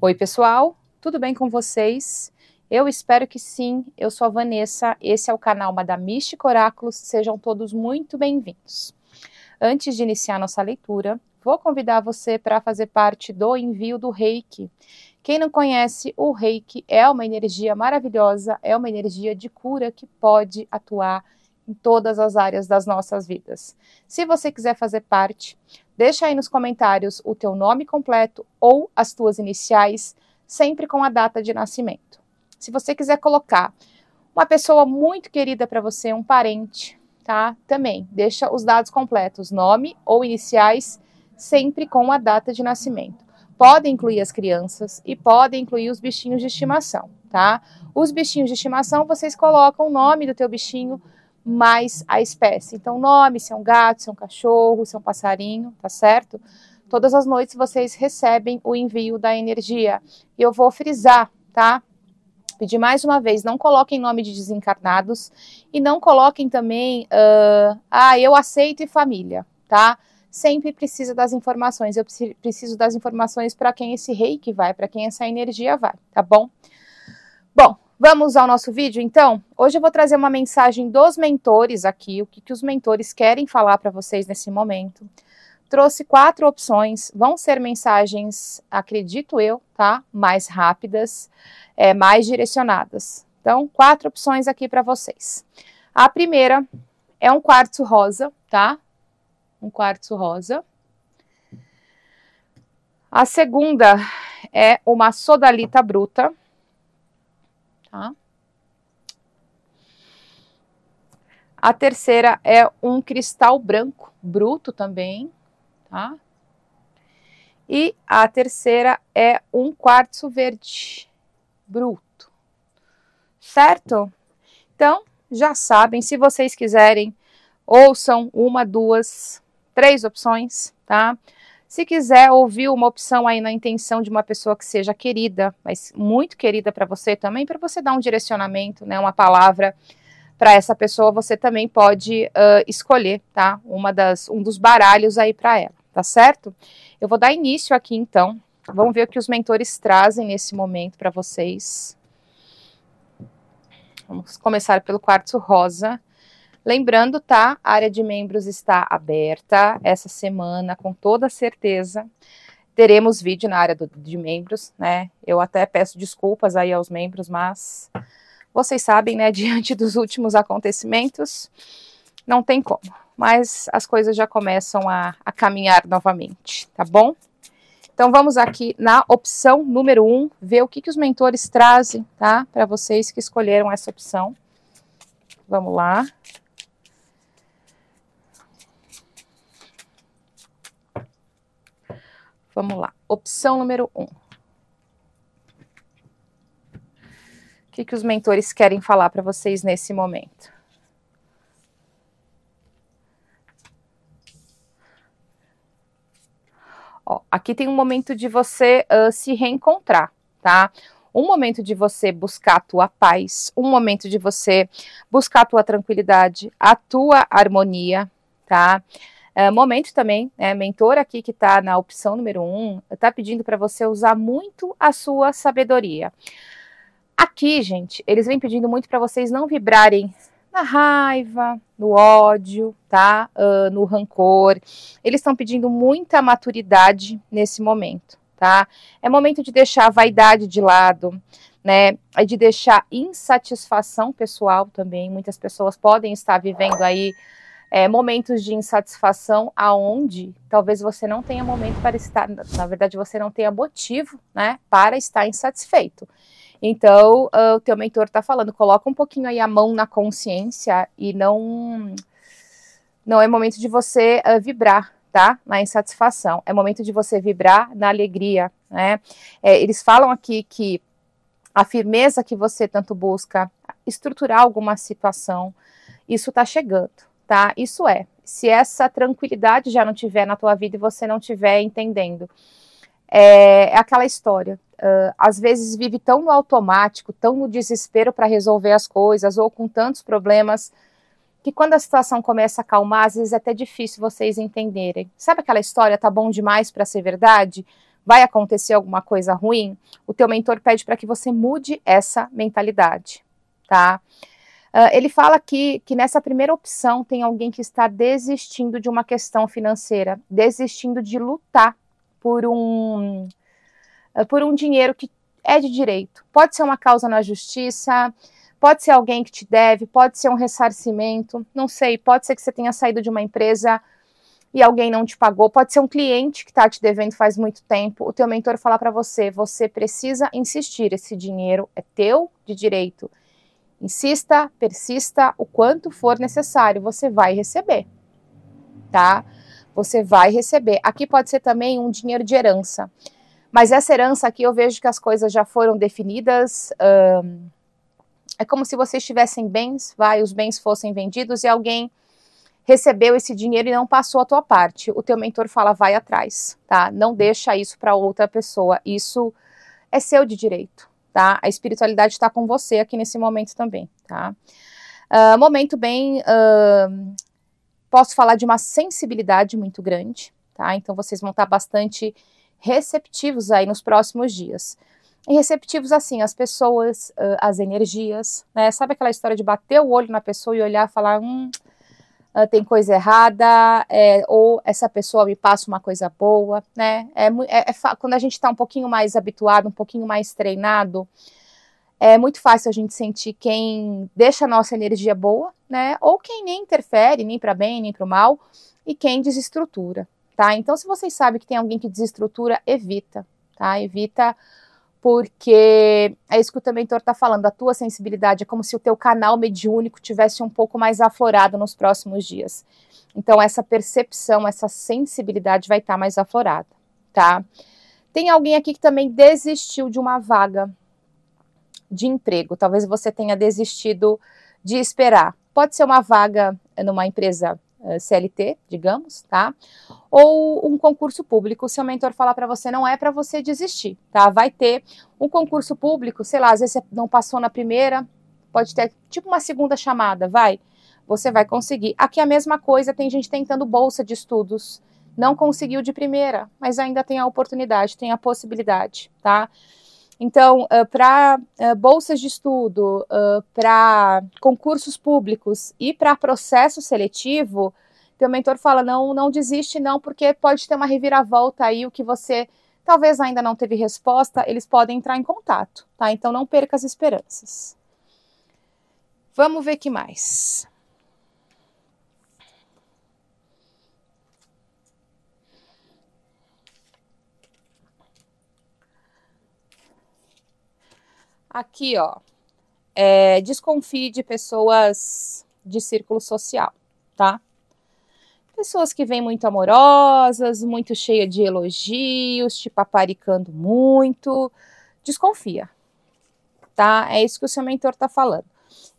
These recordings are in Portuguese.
Oi, pessoal, tudo bem com vocês? Eu espero que sim. Eu sou a Vanessa, esse é o canal Mística Oráculos. Sejam todos muito bem-vindos. Antes de iniciar nossa leitura, vou convidar você para fazer parte do envio do Reiki. Quem não conhece, o Reiki é uma energia maravilhosa, é uma energia de cura que pode atuar em todas as áreas das nossas vidas. Se você quiser fazer parte, deixa aí nos comentários o teu nome completo ou as tuas iniciais, sempre com a data de nascimento. Se você quiser colocar uma pessoa muito querida para você, um parente, tá? Também deixa os dados completos, nome ou iniciais, sempre com a data de nascimento. Podem incluir as crianças e podem incluir os bichinhos de estimação, tá? Os bichinhos de estimação, vocês colocam o nome do teu bichinho, mais a espécie. Então, nome, se é um gato, se é um cachorro, se é um passarinho, tá certo? Todas as noites vocês recebem o envio da energia. E eu vou frisar, tá? Pedir mais uma vez, não coloquem nome de desencarnados e não coloquem também, uh, ah, eu aceito e família, tá? Sempre precisa das informações. Eu preciso das informações para quem esse reiki vai, para quem essa energia vai, tá bom? Bom, Vamos ao nosso vídeo, então? Hoje eu vou trazer uma mensagem dos mentores aqui, o que, que os mentores querem falar para vocês nesse momento. Trouxe quatro opções, vão ser mensagens, acredito eu, tá? Mais rápidas, é, mais direcionadas. Então, quatro opções aqui para vocês. A primeira é um quartzo rosa, tá? Um quartzo rosa. A segunda é uma sodalita bruta. Tá? A terceira é um cristal branco, bruto também, tá? E a terceira é um quartzo verde, bruto, certo? Então, já sabem, se vocês quiserem, ouçam uma, duas, três opções, tá? Se quiser ouvir uma opção aí na intenção de uma pessoa que seja querida, mas muito querida para você também, para você dar um direcionamento, né, uma palavra para essa pessoa, você também pode uh, escolher, tá? Uma das, um dos baralhos aí para ela, tá certo? Eu vou dar início aqui então. Vamos ver o que os mentores trazem nesse momento para vocês. Vamos começar pelo quartzo rosa. Lembrando, tá? A área de membros está aberta essa semana, com toda certeza. Teremos vídeo na área do, de membros, né? Eu até peço desculpas aí aos membros, mas vocês sabem, né? Diante dos últimos acontecimentos, não tem como. Mas as coisas já começam a, a caminhar novamente, tá bom? Então vamos aqui na opção número 1, um, ver o que, que os mentores trazem, tá? Para vocês que escolheram essa opção. Vamos lá. Vamos lá. Opção número um. O que, que os mentores querem falar para vocês nesse momento? Ó, aqui tem um momento de você uh, se reencontrar, tá? um momento de você buscar a tua paz, um momento de você buscar a tua tranquilidade, a tua harmonia, tá? É, momento também, né, mentor aqui que está na opção número um, está pedindo para você usar muito a sua sabedoria. Aqui, gente, eles vêm pedindo muito para vocês não vibrarem na raiva, no ódio, tá? Uh, no rancor. Eles estão pedindo muita maturidade nesse momento, tá? É momento de deixar a vaidade de lado, né? É de deixar insatisfação pessoal também. Muitas pessoas podem estar vivendo aí é, momentos de insatisfação aonde talvez você não tenha momento para estar, na verdade você não tenha motivo, né, para estar insatisfeito. Então, uh, o teu mentor está falando, coloca um pouquinho aí a mão na consciência e não não é momento de você uh, vibrar, tá? Na insatisfação, é momento de você vibrar na alegria, né? É, eles falam aqui que a firmeza que você tanto busca, estruturar alguma situação, isso está chegando tá? Isso é, se essa tranquilidade já não tiver na tua vida e você não tiver entendendo. É, é aquela história. Uh, às vezes vive tão no automático, tão no desespero para resolver as coisas, ou com tantos problemas, que quando a situação começa a acalmar, às vezes é até difícil vocês entenderem. Sabe aquela história, tá bom demais para ser verdade? Vai acontecer alguma coisa ruim? O teu mentor pede para que você mude essa mentalidade, tá? Uh, ele fala que, que nessa primeira opção tem alguém que está desistindo de uma questão financeira, desistindo de lutar por um, ah, por um dinheiro que é de direito. Pode ser uma causa na justiça, pode ser alguém que te deve, pode ser um ressarcimento, não sei, pode ser que você tenha saído de uma empresa e alguém não te pagou, pode ser um cliente que está te devendo faz muito tempo, o teu mentor falar para você, você precisa insistir, esse dinheiro é teu de direito Insista, persista o quanto for necessário, você vai receber, tá? Você vai receber. Aqui pode ser também um dinheiro de herança, mas essa herança aqui eu vejo que as coisas já foram definidas. é como se vocês tivessem bens, vai, os bens fossem vendidos e alguém recebeu esse dinheiro e não passou a tua parte. O teu mentor fala, vai atrás, tá? Não deixa isso para outra pessoa. Isso é seu de direito tá? A espiritualidade está com você aqui nesse momento também, tá? Uh, momento bem, uh, posso falar de uma sensibilidade muito grande, tá? Então vocês vão estar tá bastante receptivos aí nos próximos dias. E receptivos assim, as pessoas, uh, ah, as energias, né? Sabe aquela história de bater o olho na pessoa e olhar e falar, hum, ah, tem coisa errada, é, ou essa pessoa me passa uma coisa boa, né? É, é, é quando a gente está um pouquinho mais habituado, um pouquinho mais treinado, é muito fácil a gente sentir quem deixa a nossa energia boa, né? Ou quem nem interfere, nem para bem, nem para mal, e quem desestrutura, tá? Então, se vocês sabem que tem alguém que desestrutura, evita, tá? Evita porque é isso que o Também Mentor está falando, a tua sensibilidade é como se o teu canal mediúnico tivesse um pouco mais aflorado nos próximos dias. Então essa percepção, essa sensibilidade vai estar tá mais aflorada, tá? Tem alguém aqui que também desistiu de uma vaga de emprego. Talvez você tenha desistido de esperar. Pode ser uma vaga numa empresa eh, CLT, digamos, tá? Ou um concurso público, se o mentor falar para você não é para você desistir, tá? Vai ter um concurso público, sei lá, às vezes você não passou na primeira, pode ter tipo uma segunda chamada, vai. Você vai conseguir. Aqui é a mesma coisa, tem gente tentando bolsa de estudos, não conseguiu de primeira, mas ainda tem a oportunidade, tem a possibilidade, tá? Então, uh, ah, para uh, ah, bolsas de estudo, uh, ah, para concursos públicos e para processo seletivo, teu mentor fala: não, não desiste, não, porque pode ter uma reviravolta aí, o que você talvez ainda não teve resposta, eles podem entrar em contato, tá? Então não perca as esperanças. Vamos ver que mais. Aqui, ó. É, desconfie de pessoas de círculo social, tá? Pessoas que vêm muito amorosas, muito cheia de elogios, te paparicando muito. Desconfia, tá? É isso que o seu mentor tá falando.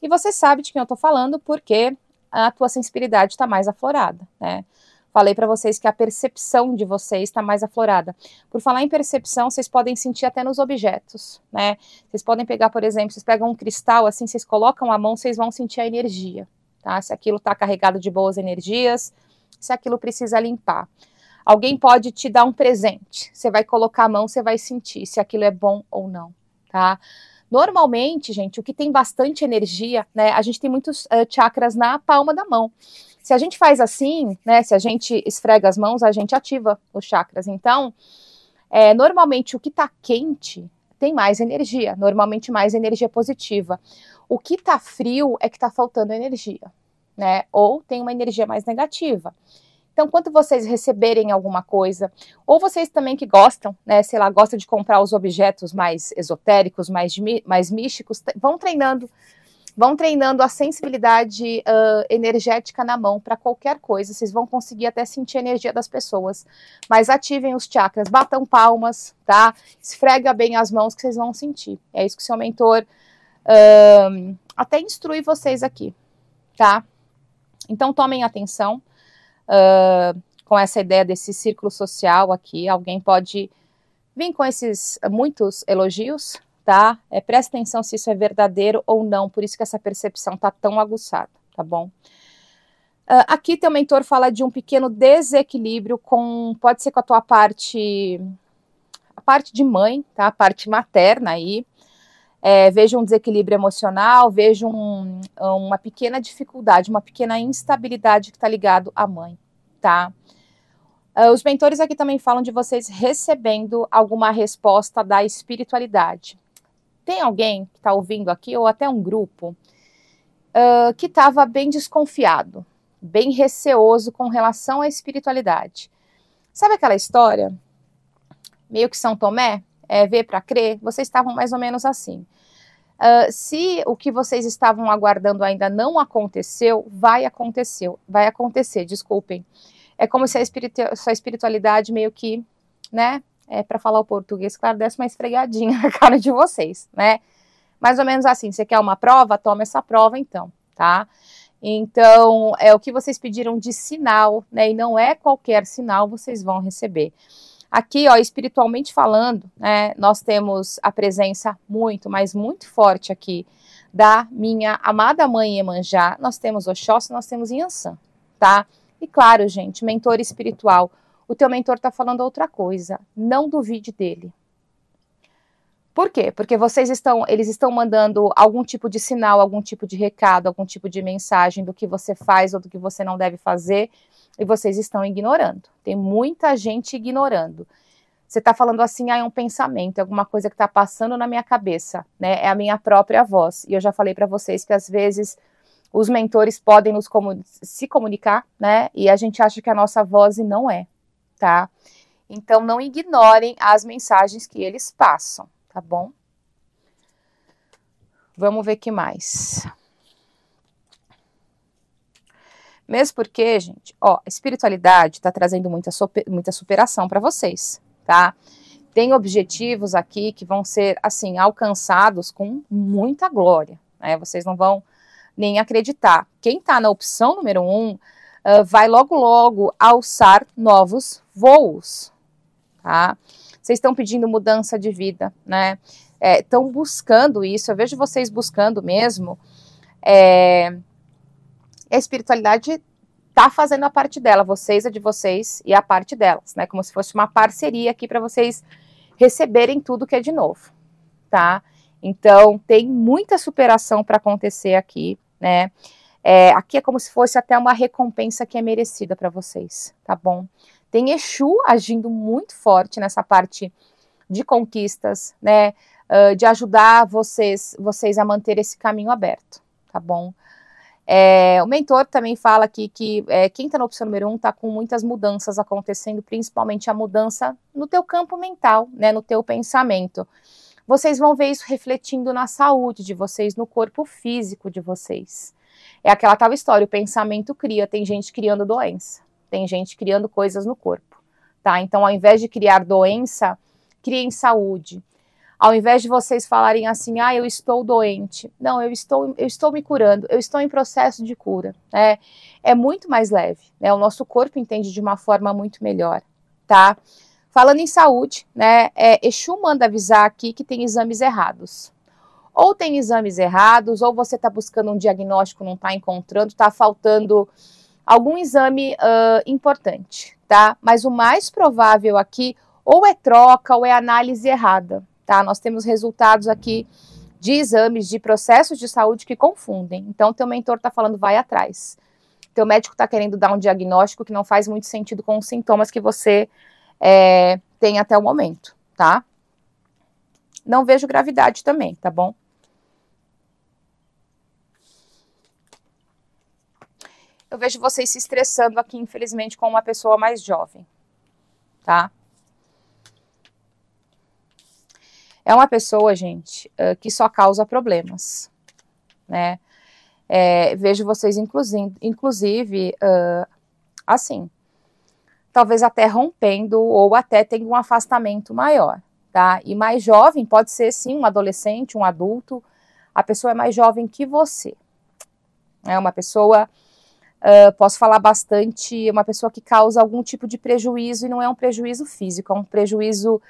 E você sabe de quem eu tô falando porque a tua sensibilidade tá mais aflorada, né? Falei para vocês que a percepção de vocês está mais aflorada. Por falar em percepção, vocês podem sentir até nos objetos, né? Vocês podem pegar, por exemplo, vocês pegam um cristal assim, vocês colocam a mão, vocês vão sentir a energia, tá? Se aquilo está carregado de boas energias, se aquilo precisa limpar. Alguém pode te dar um presente. Você vai colocar a mão, você vai sentir se aquilo é bom ou não, tá? Normalmente, gente, o que tem bastante energia, né? A gente tem muitos uh, chakras na palma da mão. Se a gente faz assim, né? Se a gente esfrega as mãos, a gente ativa os chakras. Então, é, normalmente o que está quente tem mais energia, normalmente mais energia positiva. O que está frio é que está faltando energia, né? Ou tem uma energia mais negativa. Então, quando vocês receberem alguma coisa, ou vocês também que gostam, né, sei lá, gostam de comprar os objetos mais esotéricos, mais, mais místicos, vão treinando Vão treinando a sensibilidade uh, energética na mão para qualquer coisa. Vocês vão conseguir até sentir a energia das pessoas. Mas ativem os chakras, batam palmas, tá? Esfrega bem as mãos que vocês vão sentir. É isso que seu mentor uh, até instrui vocês aqui, tá? Então tomem atenção uh, com essa ideia desse círculo social aqui. Alguém pode vir com esses muitos elogios, tá? É, presta atenção se isso é verdadeiro ou não, por isso que essa percepção tá tão aguçada, tá bom? Uh, aqui teu mentor fala de um pequeno desequilíbrio com, pode ser com a tua parte, a parte de mãe, tá? A parte materna aí. É, vejo um desequilíbrio emocional, vejo um, uma pequena dificuldade, uma pequena instabilidade que está ligado à mãe, tá? Uh, os mentores aqui também falam de vocês recebendo alguma resposta da espiritualidade, tem alguém que está ouvindo aqui, ou até um grupo, uh, que estava bem desconfiado, bem receoso com relação à espiritualidade. Sabe aquela história? Meio que São Tomé, é, ver para crer, vocês estavam mais ou menos assim. Uh, se o que vocês estavam aguardando ainda não aconteceu, vai acontecer, vai acontecer, desculpem. É como se a, espiritu a espiritualidade meio que, né, é, para falar o português, claro, desce uma esfregadinha na cara de vocês, né? Mais ou menos assim, você quer uma prova? Toma essa prova então, tá? Então, é o que vocês pediram de sinal, né? E não é qualquer sinal, vocês vão receber. Aqui, ó, espiritualmente falando, né, nós temos a presença muito, mas muito forte aqui da minha amada mãe Emanjá, nós temos Oxóssi, nós temos Yansan, tá? E claro, gente, mentor espiritual o teu mentor está falando outra coisa. Não duvide dele. Por quê? Porque vocês estão, eles estão mandando algum tipo de sinal, algum tipo de recado, algum tipo de mensagem do que você faz ou do que você não deve fazer, e vocês estão ignorando. Tem muita gente ignorando. Você está falando assim, ah, é um pensamento, é alguma coisa que está passando na minha cabeça, né? É a minha própria voz. E eu já falei para vocês que às vezes os mentores podem nos comun se comunicar, né? E a gente acha que é a nossa voz e não é tá? Então não ignorem as mensagens que eles passam, tá bom? Vamos ver que mais. Mesmo porque, gente, ó, a espiritualidade tá trazendo muita, super, muita superação para vocês, tá? Tem objetivos aqui que vão ser, assim, alcançados com muita glória, né? Vocês não vão nem acreditar. Quem tá na opção número um uh, vai logo logo alçar novos voos, tá? Vocês estão pedindo mudança de vida, né? Estão é, buscando isso, eu vejo vocês buscando mesmo. É, a espiritualidade tá fazendo a parte dela, vocês a de vocês e a parte delas, né? Como se fosse uma parceria aqui para vocês receberem tudo que é de novo, tá? Então, tem muita superação para acontecer aqui, né? É, aqui é como se fosse até uma recompensa que é merecida para vocês, tá bom? Tem Exu agindo muito forte nessa parte de conquistas, né? Uh, de ajudar vocês, vocês a manter esse caminho aberto, tá bom? É, o mentor também fala aqui que é, quem está na opção número um está com muitas mudanças acontecendo, principalmente a mudança no teu campo mental, né, no teu pensamento. Vocês vão ver isso refletindo na saúde de vocês, no corpo físico de vocês. É aquela tal história, o pensamento cria, tem gente criando doença, tem gente criando coisas no corpo, tá? Então, ao invés de criar doença, criem saúde. Ao invés de vocês falarem assim, ah, eu estou doente, não, eu estou, eu estou me curando, eu estou em processo de cura, né? É muito mais leve, né? O nosso corpo entende de uma forma muito melhor, tá? Falando em saúde, né? É, Exu manda avisar aqui que tem exames errados, ou tem exames errados, ou você está buscando um diagnóstico, não está encontrando, está faltando algum exame uh, importante, tá? Mas o mais provável aqui, ou é troca ou é análise errada, tá? Nós temos resultados aqui de exames, de processos de saúde que confundem. Então, teu mentor está falando, vai atrás. Teu médico está querendo dar um diagnóstico que não faz muito sentido com os sintomas que você é, tem até o momento, tá? Não vejo gravidade também, tá bom? eu vejo vocês se estressando aqui, infelizmente, com uma pessoa mais jovem, tá? É uma pessoa, gente, que só causa problemas, né? É, vejo vocês, inclusive, inclusive uh, assim, talvez até rompendo ou até tendo um afastamento maior, tá? E mais jovem pode ser, sim, um adolescente, um adulto, a pessoa é mais jovem que você. É uma pessoa Uh, posso falar bastante, uma pessoa que causa algum tipo de prejuízo e não é um prejuízo físico, é um prejuízo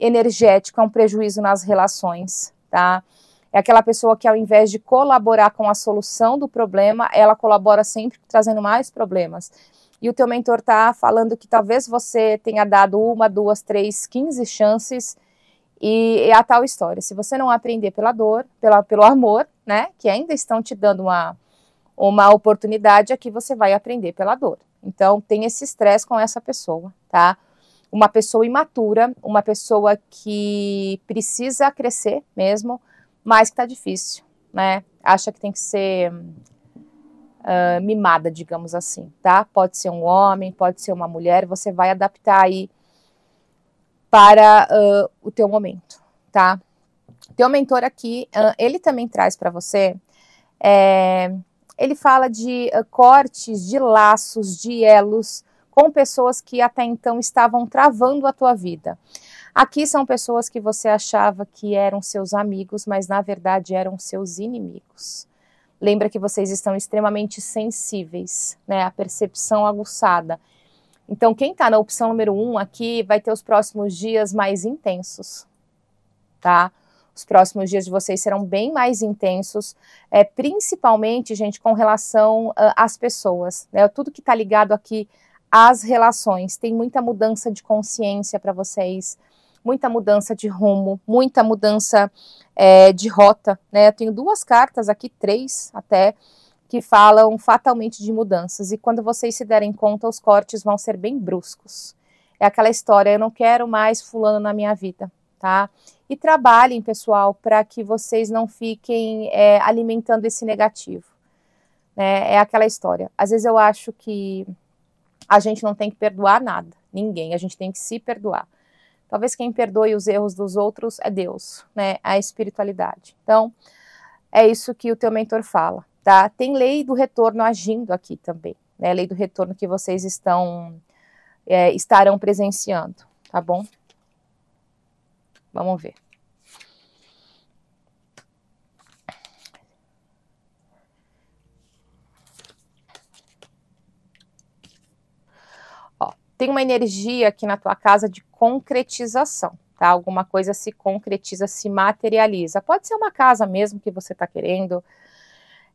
energético, é um prejuízo nas relações, tá? É aquela pessoa que ao invés de colaborar com a solução do problema, ela colabora sempre trazendo mais problemas. E o teu mentor tá falando que talvez você tenha dado uma, duas, três, quinze chances e é a tal história. Se você não aprender pela dor, pela, pelo amor, né, que ainda estão te dando uma uma oportunidade aqui é você vai aprender pela dor. Então, tem esse estresse com essa pessoa, tá? Uma pessoa imatura, uma pessoa que precisa crescer mesmo, mas que tá difícil, né? Acha que tem que ser uh, mimada, digamos assim, tá? Pode ser um homem, pode ser uma mulher, você vai adaptar aí para uh, o teu momento, tá? Teu mentor aqui, uh, ele também traz para você é, ele fala de uh, cortes, de laços, de elos com pessoas que até então estavam travando a tua vida. Aqui são pessoas que você achava que eram seus amigos, mas na verdade eram seus inimigos. Lembra que vocês estão extremamente sensíveis, né? A percepção aguçada. Então, quem está na opção número um aqui vai ter os próximos dias mais intensos, tá? Os próximos dias de vocês serão bem mais intensos, é, principalmente, gente, com relação uh, às pessoas. Né? Tudo que está ligado aqui às relações. Tem muita mudança de consciência para vocês, muita mudança de rumo, muita mudança é, de rota. Né? Eu tenho duas cartas aqui, três até, que falam fatalmente de mudanças. E quando vocês se derem conta, os cortes vão ser bem bruscos. É aquela história, eu não quero mais fulano na minha vida tá? E trabalhem, pessoal, para que vocês não fiquem é, alimentando esse negativo. Né? É aquela história. Às vezes eu acho que a gente não tem que perdoar nada, ninguém. A gente tem que se perdoar. Talvez quem perdoe os erros dos outros é Deus, né? É a espiritualidade. Então, é isso que o teu mentor fala, tá? Tem lei do retorno agindo aqui também, né? Lei do retorno que vocês estão é, estarão presenciando, tá bom? Vamos ver. Ó, tem uma energia aqui na tua casa de concretização, tá? Alguma coisa se concretiza, se materializa. Pode ser uma casa mesmo que você está querendo.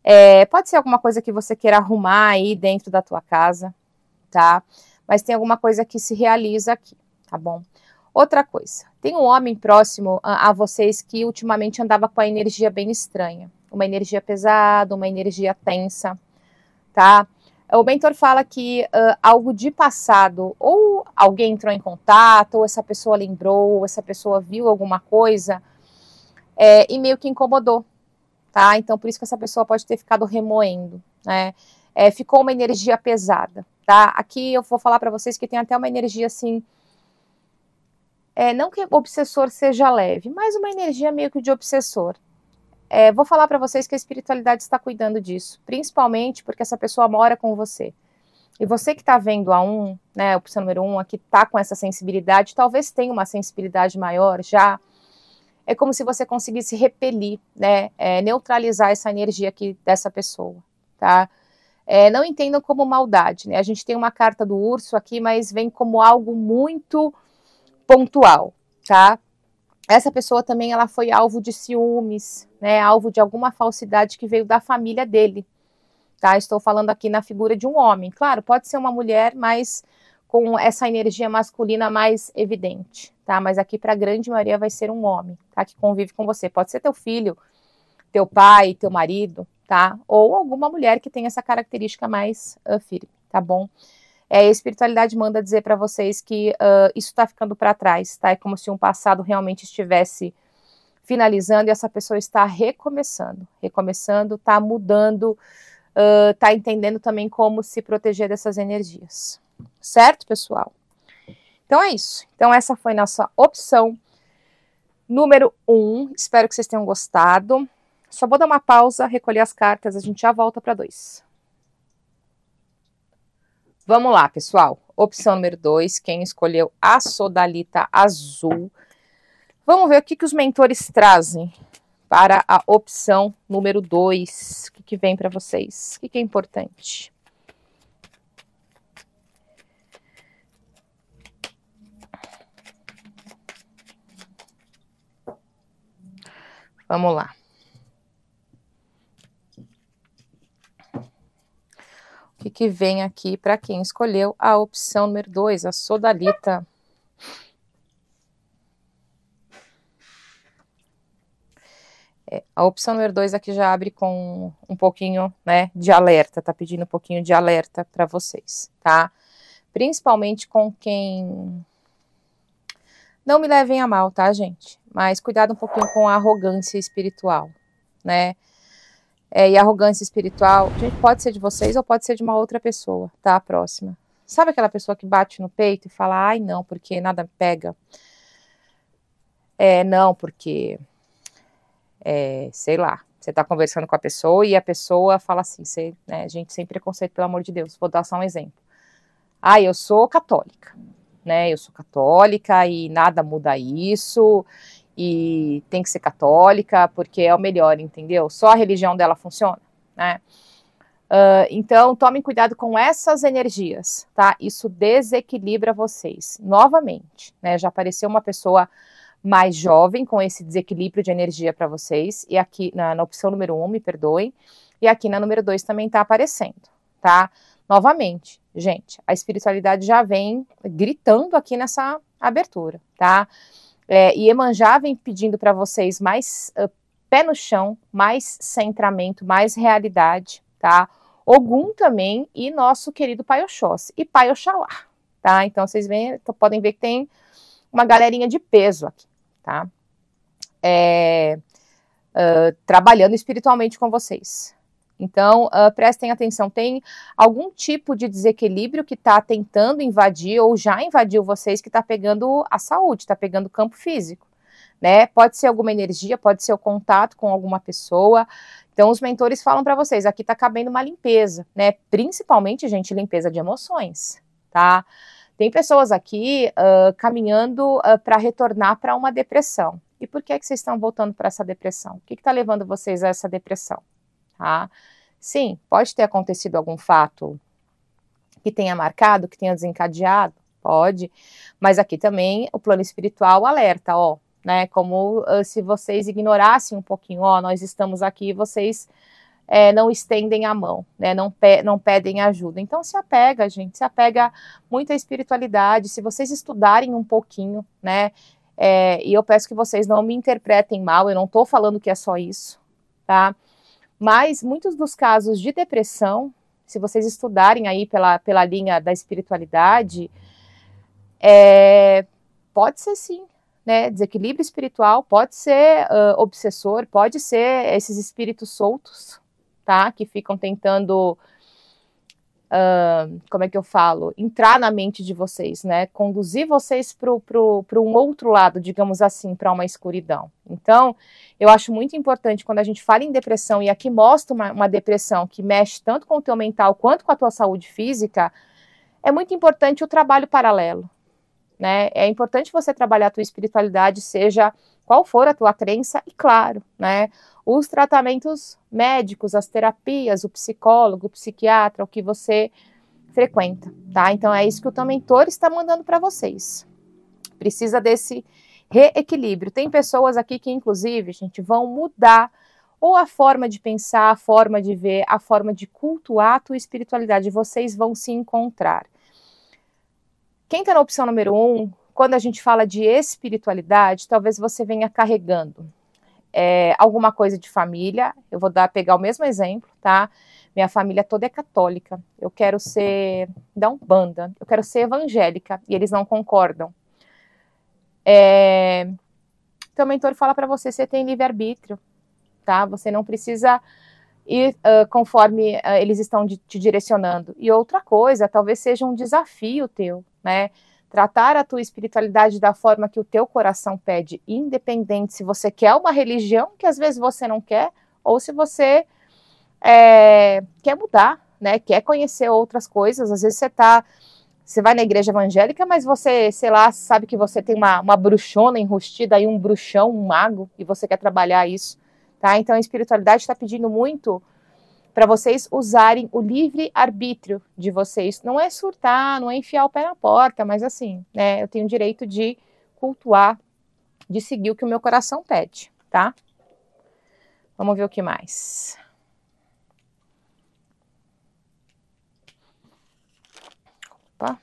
É, pode ser alguma coisa que você queira arrumar aí dentro da tua casa, tá? Mas tem alguma coisa que se realiza aqui, tá bom? Outra coisa, tem um homem próximo a, a, vocês que ultimamente andava com a energia bem estranha, uma energia pesada, uma energia tensa, tá? O mentor fala que uh, algo de passado, ou alguém entrou em contato, ou essa pessoa lembrou, ou essa pessoa viu alguma coisa é, e meio que incomodou, tá? Então por isso que essa pessoa pode ter ficado remoendo, né? É, ficou uma energia pesada, tá? Aqui eu vou falar para vocês que tem até uma energia assim é, não que obsessor seja leve, mas uma energia meio que de obsessor. É, vou falar para vocês que a espiritualidade está cuidando disso, principalmente porque essa pessoa mora com você. E você que está vendo a um, né, opção número um, a que está com essa sensibilidade, talvez tenha uma sensibilidade maior já. É como se você conseguisse repelir, né, é, neutralizar essa energia aqui dessa pessoa, tá? É, não entendam como maldade, né? A gente tem uma carta do urso aqui, mas vem como algo muito pontual, tá? Essa pessoa também ela foi alvo de ciúmes, né? Alvo de alguma falsidade que veio da família dele. Tá? Estou falando aqui na figura de um homem. Claro, pode ser uma mulher, mas com essa energia masculina mais evidente, tá? Mas aqui para a grande maioria vai ser um homem, tá? Que convive com você. Pode ser teu filho, teu pai, teu marido, tá? Ou alguma mulher que tem essa característica mais uh, firme, tá bom? é, a espiritualidade manda dizer para vocês que uh, isso está ficando para trás, tá? É como se um passado realmente estivesse finalizando e essa pessoa está recomeçando, recomeçando, está mudando, está ah, uh, entendendo também como se proteger dessas energias, certo, pessoal? Então é isso. Então essa foi nossa opção número um. Espero que vocês tenham gostado. Só vou dar uma pausa, recolher as cartas, a gente já volta para dois. Vamos lá, pessoal. Opção número 2, quem escolheu a sodalita azul. Vamos ver o que, que os mentores trazem para a opção número 2. O que, que vem para vocês? O que, que é importante? Vamos lá. que, que vem aqui para quem escolheu a opção número 2, a sodalita. É, a opção número 2 aqui já abre com um pouquinho né, de alerta, tá pedindo um pouquinho de alerta para vocês, tá? Principalmente com quem. Não me levem a mal, tá, gente? Mas cuidado um pouquinho com a arrogância espiritual, né? é, e arrogância espiritual, gente, pode ser de vocês ou pode ser de uma outra pessoa, tá? A próxima. Sabe aquela pessoa que bate no peito e fala, ai não, porque nada me pega? É, não, porque. É, sei lá, você tá conversando com a pessoa e a pessoa fala assim, você, né, gente, sem preconceito, é pelo amor de Deus, vou dar só um exemplo. Ah, eu sou católica, né? Eu sou católica e nada muda isso, e tem que ser católica porque é o melhor, entendeu? Só a religião dela funciona, né? Uh, então, tomem cuidado com essas energias, tá? Isso desequilibra vocês. Novamente, né? Já apareceu uma pessoa mais jovem com esse desequilíbrio de energia para vocês, e aqui na, na opção número 1, um, me perdoem, e aqui na número 2 também tá aparecendo, tá? Novamente, gente, a espiritualidade já vem gritando aqui nessa abertura, tá? É, e Emanjá vem pedindo para vocês mais uh, pé no chão, mais centramento, mais realidade, tá? Ogum também e nosso querido Pai Oxóssi e Pai Oxalá, tá? Então vocês podem ver que tem uma galerinha de peso aqui, tá? É, uh, trabalhando espiritualmente com vocês. Então, uh, prestem atenção, tem algum tipo de desequilíbrio que está tentando invadir ou já invadiu vocês que está pegando a saúde, está pegando o campo físico. Né? Pode ser alguma energia, pode ser o contato com alguma pessoa. Então, os mentores falam para vocês, aqui está cabendo uma limpeza, né? Principalmente, gente, limpeza de emoções, tá? Tem pessoas aqui uh, caminhando uh, ah, para retornar para uma depressão. E por que, é que vocês estão voltando para essa depressão? O que está levando vocês a essa depressão? tá? Sim, pode ter acontecido algum fato que tenha marcado, que tenha desencadeado, pode, mas aqui também o plano espiritual alerta, ó, né? Como uh, se vocês ignorassem um pouquinho, ó, nós estamos aqui, vocês é, não estendem a mão, né? Não, pe não pedem ajuda. Então se apega, gente, se apega muito à espiritualidade. Se vocês estudarem um pouquinho, né? É, e eu peço que vocês não me interpretem mal, eu não estou falando que é só isso, tá? Mas muitos dos casos de depressão, se vocês estudarem aí pela, pela linha da espiritualidade, é, pode ser sim, né? Desequilíbrio espiritual, pode ser uh, obsessor, pode ser esses espíritos soltos, tá? Que ficam tentando Uh, como é que eu falo, entrar na mente de vocês, né? Conduzir vocês para um outro lado, digamos assim, para uma escuridão. Então, eu acho muito importante quando a gente fala em depressão, e aqui mostra uma, uma depressão que mexe tanto com o teu mental quanto com a tua saúde física, é muito importante o trabalho paralelo. Né? É importante você trabalhar a tua espiritualidade, seja qual for a tua crença, e claro, né? os tratamentos médicos, as terapias, o psicólogo, o psiquiatra, o que você frequenta, tá? Então é isso que o teu mentor está mandando para vocês. Precisa desse reequilíbrio. Tem pessoas aqui que, inclusive, gente, vão mudar ou a forma de pensar, a forma de ver, a forma de cultuar a tua espiritualidade. Vocês vão se encontrar. Quem está na opção número um, quando a gente fala de espiritualidade, talvez você venha carregando é, alguma coisa de família. Eu vou dar pegar o mesmo exemplo, tá? Minha família toda é católica. Eu quero ser da Umbanda, eu quero ser evangélica, e eles não concordam. É, teu mentor fala para você, você tem livre-arbítrio, tá? Você não precisa ir uh, conforme uh, eles estão de, te direcionando. E outra coisa, talvez seja um desafio teu, né? tratar a tua espiritualidade da forma que o teu coração pede, independente se você quer uma religião que às vezes você não quer, ou se você é, quer mudar, né? Quer conhecer outras coisas. Às vezes você tá. Você vai na igreja evangélica, mas você, sei lá, sabe que você tem uma, uma bruxona enrustida aí, um bruxão, um mago, e você quer trabalhar isso, tá? Então a espiritualidade está pedindo muito para vocês usarem o livre arbítrio de vocês. Não é surtar, não é enfiar o pé na porta, mas assim, né, eu tenho o direito de cultuar, de seguir o que o meu coração pede, tá? Vamos ver o que mais. Opa.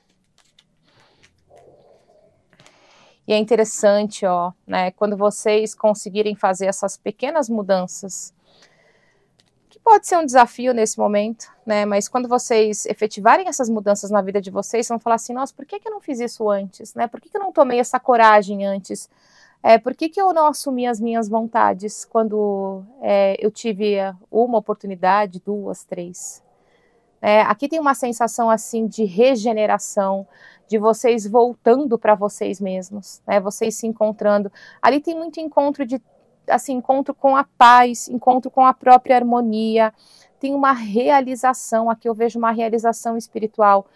E é interessante, ó, né, quando vocês conseguirem fazer essas pequenas mudanças pode ser um desafio nesse momento, né? Mas quando vocês efetivarem essas mudanças na vida de vocês, vão falar assim: nossa, por que, que eu não fiz isso antes, né? Por que, que eu não tomei essa coragem antes? É, por que, que eu não assumi as minhas vontades quando é, eu tive uma oportunidade, duas, três? É, aqui tem uma sensação assim de regeneração, de vocês voltando para vocês mesmos, né? vocês se encontrando. Ali tem muito encontro de assim, encontro com a paz, encontro com a própria harmonia, tem uma realização, aqui eu vejo uma realização espiritual.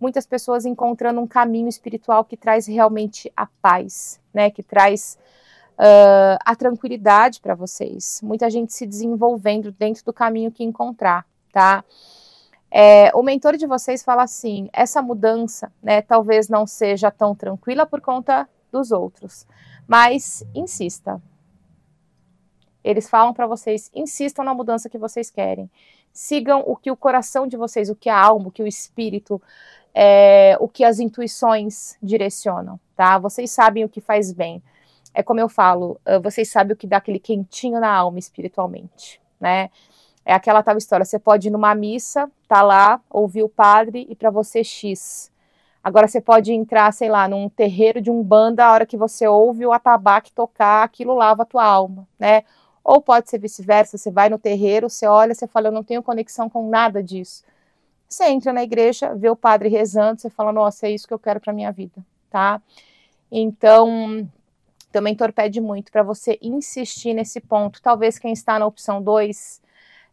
Muitas pessoas encontrando um caminho espiritual que traz realmente a paz, né? Que traz uh, a tranquilidade para vocês. Muita gente se desenvolvendo dentro do caminho que encontrar, tá? É, o mentor de vocês fala assim: essa mudança, né? Talvez não seja tão tranquila por conta dos outros, mas insista, eles falam para vocês: insistam na mudança que vocês querem. Sigam o que o coração de vocês, o que a alma, o que o espírito, é, o que as intuições direcionam, tá? Vocês sabem o que faz bem. É como eu falo, vocês sabem o que dá aquele quentinho na alma espiritualmente, né? É aquela tal história, você pode ir numa missa, tá lá, ouvir o padre e para você X. Agora você pode entrar, sei lá, num terreiro de um banda a hora que você ouve o atabaque tocar, aquilo lava a tua alma, né? Ou pode ser vice-versa, você vai no terreiro, você olha, você fala, eu não tenho conexão com nada disso. Você entra na igreja, vê o padre rezando, você fala, nossa, é isso que eu quero para minha vida, tá? Então, também torpede muito para você insistir nesse ponto. Talvez quem está na opção 2,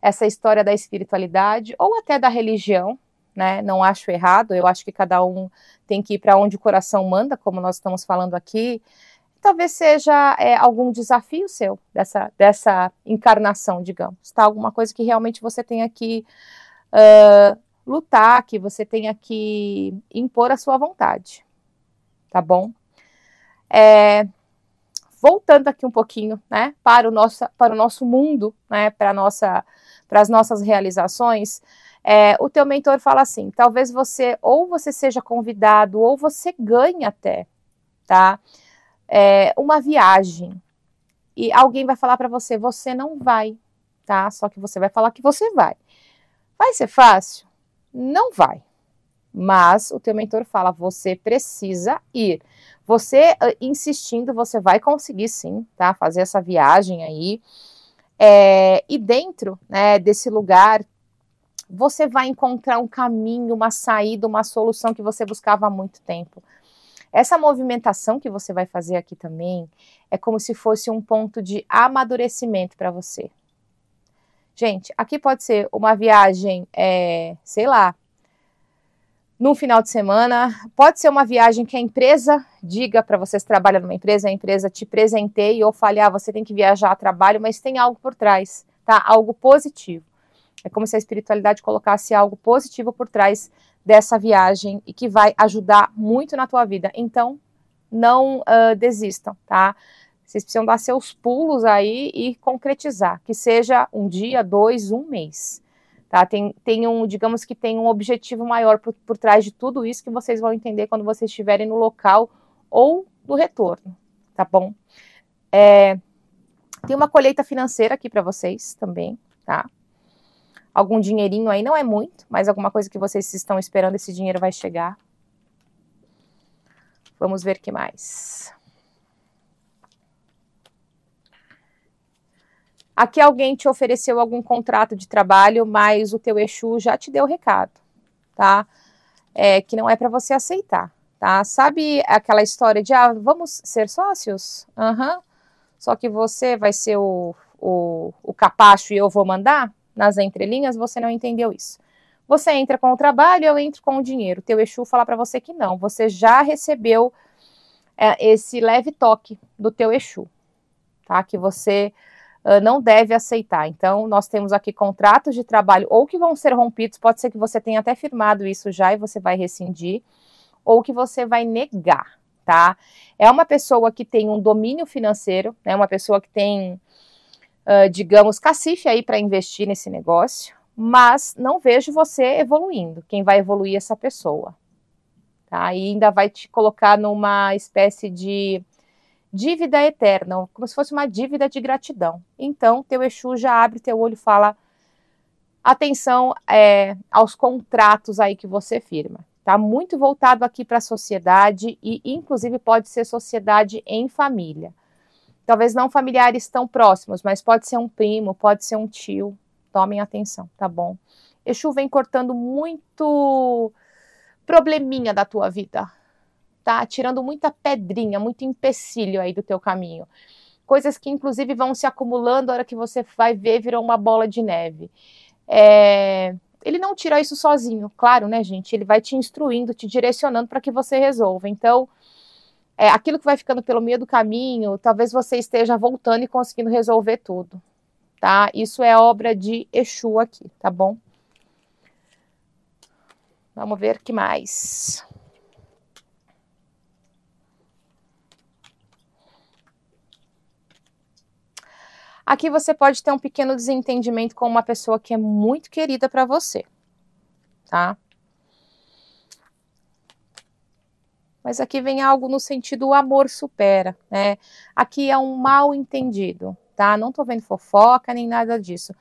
essa história da espiritualidade ou até da religião, né? Não acho errado, eu acho que cada um tem que ir para onde o coração manda, como nós estamos falando aqui talvez seja é, algum desafio seu dessa, dessa encarnação, digamos, tá? Alguma coisa que realmente você tenha que uh, lutar, que você tenha que impor a sua vontade, tá bom? É, voltando aqui um pouquinho, né, para o nosso, para o nosso mundo, né, para nossa, para as nossas realizações, é, o teu mentor fala assim: talvez você ou você seja convidado ou você ganhe até, tá? é, uma viagem e alguém vai falar para você, você não vai, tá? Só que você vai falar que você vai. Vai ser fácil? Não vai. Mas o teu mentor fala, você precisa ir. Você ah, insistindo, você vai conseguir sim, tá? Fazer essa viagem aí. É, e dentro né, desse lugar, você vai encontrar um caminho, uma saída, uma solução que você buscava há muito tempo. Essa movimentação que você vai fazer aqui também é como se fosse um ponto de amadurecimento para você. Gente, aqui pode ser uma viagem, é, sei lá, num final de semana, pode ser uma viagem que a empresa diga para você se trabalha numa empresa, a empresa te presenteie ou fale, ah, você tem que viajar a trabalho, mas tem algo por trás, tá? Algo positivo. É como se a espiritualidade colocasse algo positivo por trás dessa viagem e que vai ajudar muito na tua vida. Então, não uh, desistam, tá? Vocês precisam dar seus pulos aí e concretizar, que seja um dia, dois, um mês. Tá? Tem, tem um, digamos que tem um objetivo maior por, por trás de tudo isso que vocês vão entender quando vocês estiverem no local ou no retorno, tá bom? É, tem uma colheita financeira aqui para vocês também, tá? algum dinheirinho aí, não é muito, mas alguma coisa que vocês estão esperando, esse dinheiro vai chegar. Vamos ver que mais. Aqui alguém te ofereceu algum contrato de trabalho, mas o teu Exu já te deu o recado, tá? É, que não é para você aceitar, tá? Sabe aquela história de, ah, vamos ser sócios? Aham. Uhum. Só que você vai ser o, o, o capacho e eu vou mandar? nas entrelinhas, você não entendeu isso. Você entra com o trabalho, eu entro com o dinheiro. Teu Exu fala para você que não. Você já recebeu é, esse leve toque do teu Exu, tá? Que você uh, não deve aceitar. Então, nós temos aqui contratos de trabalho ou que vão ser rompidos. Pode ser que você tenha até firmado isso já e você vai rescindir, ou que você vai negar, tá? É uma pessoa que tem um domínio financeiro, é né? Uma pessoa que tem digamos, cacife aí para investir nesse negócio, mas não vejo você evoluindo. Quem vai evoluir é essa pessoa. Tá? E ainda vai te colocar numa espécie de dívida eterna, como se fosse uma dívida de gratidão. Então, teu Exu já abre teu olho e fala: atenção é, aos contratos aí que você firma. Tá muito voltado aqui para a sociedade e, inclusive, pode ser sociedade em família. Talvez não familiares tão próximos, mas pode ser um primo, pode ser um tio. Tomem atenção, tá bom? Exu vem cortando muito probleminha da tua vida, tá? Tirando muita pedrinha, muito empecilho aí do teu caminho. Coisas que, inclusive, vão se acumulando, a hora que você vai ver, virou uma bola de neve. É... Ele não tira isso sozinho, claro, né, gente? Ele vai te instruindo, te direcionando para que você resolva. Então, é, aquilo que vai ficando pelo meio do caminho, talvez você esteja voltando e conseguindo resolver tudo, tá? Isso é obra de Exu aqui, tá bom? Vamos ver que mais. Aqui você pode ter um pequeno desentendimento com uma pessoa que é muito querida para você, tá? mas aqui vem algo no sentido o amor supera, né? Aqui é um mal entendido, tá? Não tô vendo fofoca nem nada disso.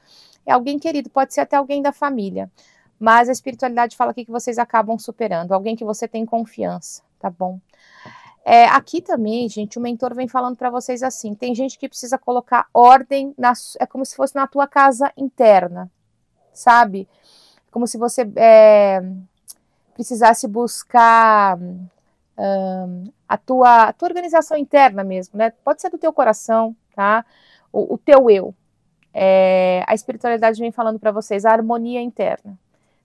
É alguém querido, pode ser até alguém da família, mas a espiritualidade fala aqui que vocês acabam superando, alguém que você tem confiança, tá bom? É, aqui também, gente, o mentor vem falando para vocês assim: tem gente que precisa colocar ordem, na, é como se fosse na tua casa interna, sabe? Como se você é, precisasse buscar a, tua, a tua organização interna mesmo, né? Pode ser do teu coração, tá? O, o teu eu. É, a espiritualidade vem falando para vocês a harmonia interna.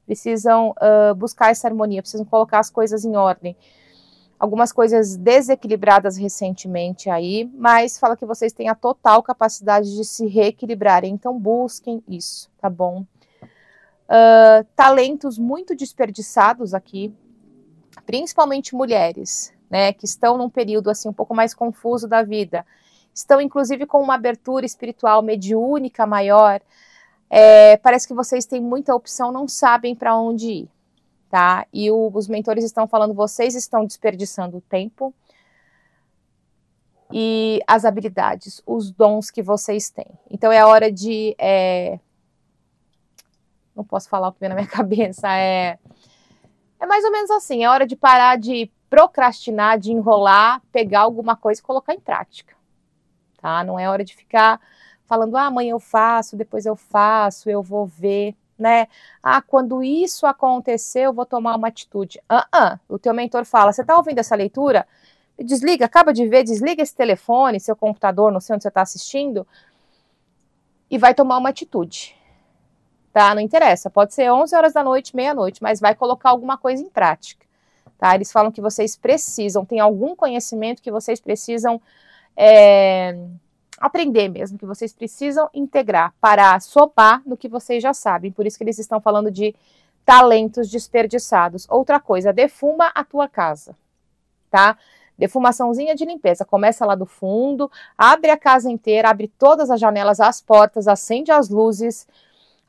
Precisam uh, buscar essa harmonia, precisam colocar as coisas em ordem. Algumas coisas desequilibradas recentemente aí, mas fala que vocês têm a total capacidade de se reequilibrarem. Então busquem isso, tá bom? Uh, talentos muito desperdiçados aqui, principalmente mulheres, né, que estão num período assim um pouco mais confuso da vida, estão inclusive com uma abertura espiritual mediúnica maior. É, parece que vocês têm muita opção, não sabem para onde ir, tá? E o, os mentores estão falando, vocês estão desperdiçando o tempo e as habilidades, os dons que vocês têm. Então é a hora de, é... não posso falar o que vem na minha cabeça, é é mais ou menos assim, é hora de parar de procrastinar, de enrolar, pegar alguma coisa e colocar em prática. Tá? Não é hora de ficar falando, ah, amanhã eu faço, depois eu faço, eu vou ver, né? Ah, quando isso acontecer, eu vou tomar uma atitude. Ah, ah. O teu mentor fala, você está ouvindo essa leitura? Desliga, acaba de ver, desliga esse telefone, seu computador, não sei onde você está assistindo, e vai tomar uma atitude tá? Não interessa, pode ser 11 horas da noite, meia-noite, mas vai colocar alguma coisa em prática, tá? Eles falam que vocês precisam, tem algum conhecimento que vocês precisam é, aprender mesmo, que vocês precisam integrar, para sopar no que vocês já sabem, por isso que eles estão falando de talentos desperdiçados. Outra coisa, defuma a tua casa, tá? Defumaçãozinha de limpeza. Começa lá do fundo, abre a casa inteira, abre todas as janelas, as portas, acende as luzes,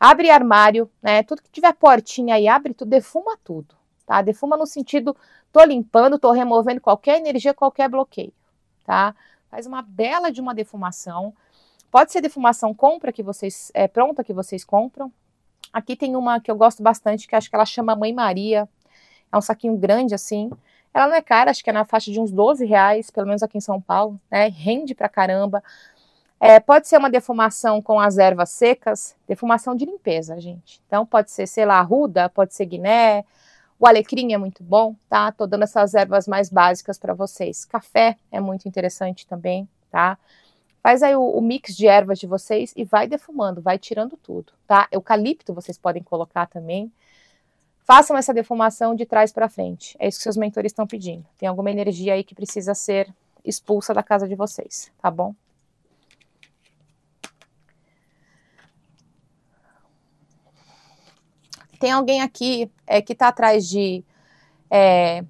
Abre armário, né? Tudo que tiver portinha aí, abre tudo, defuma tudo, tá? Defuma no sentido, tô limpando, tô removendo qualquer energia, qualquer bloqueio, tá? Faz uma bela de uma defumação. Pode ser defumação compra que vocês, é pronta que vocês compram. Aqui tem uma que eu gosto bastante, que acho que ela chama Mãe Maria. É um saquinho grande assim. Ela não é cara, acho que é na faixa de uns 12 reais, pelo menos aqui em São Paulo, né? Rende pra caramba. É, pode ser uma defumação com as ervas secas, defumação de limpeza, gente. Então, pode ser, sei lá, arruda, pode ser guiné, o alecrim é muito bom, tá? Tô dando essas ervas mais básicas para vocês. Café é muito interessante também, tá? Faz aí o, o, mix de ervas de vocês e vai defumando, vai tirando tudo, tá? Eucalipto vocês podem colocar também. Façam essa defumação de trás para frente. É isso que seus mentores estão pedindo. Tem alguma energia aí que precisa ser expulsa da casa de vocês, tá bom? tem alguém aqui é, que está atrás de. É,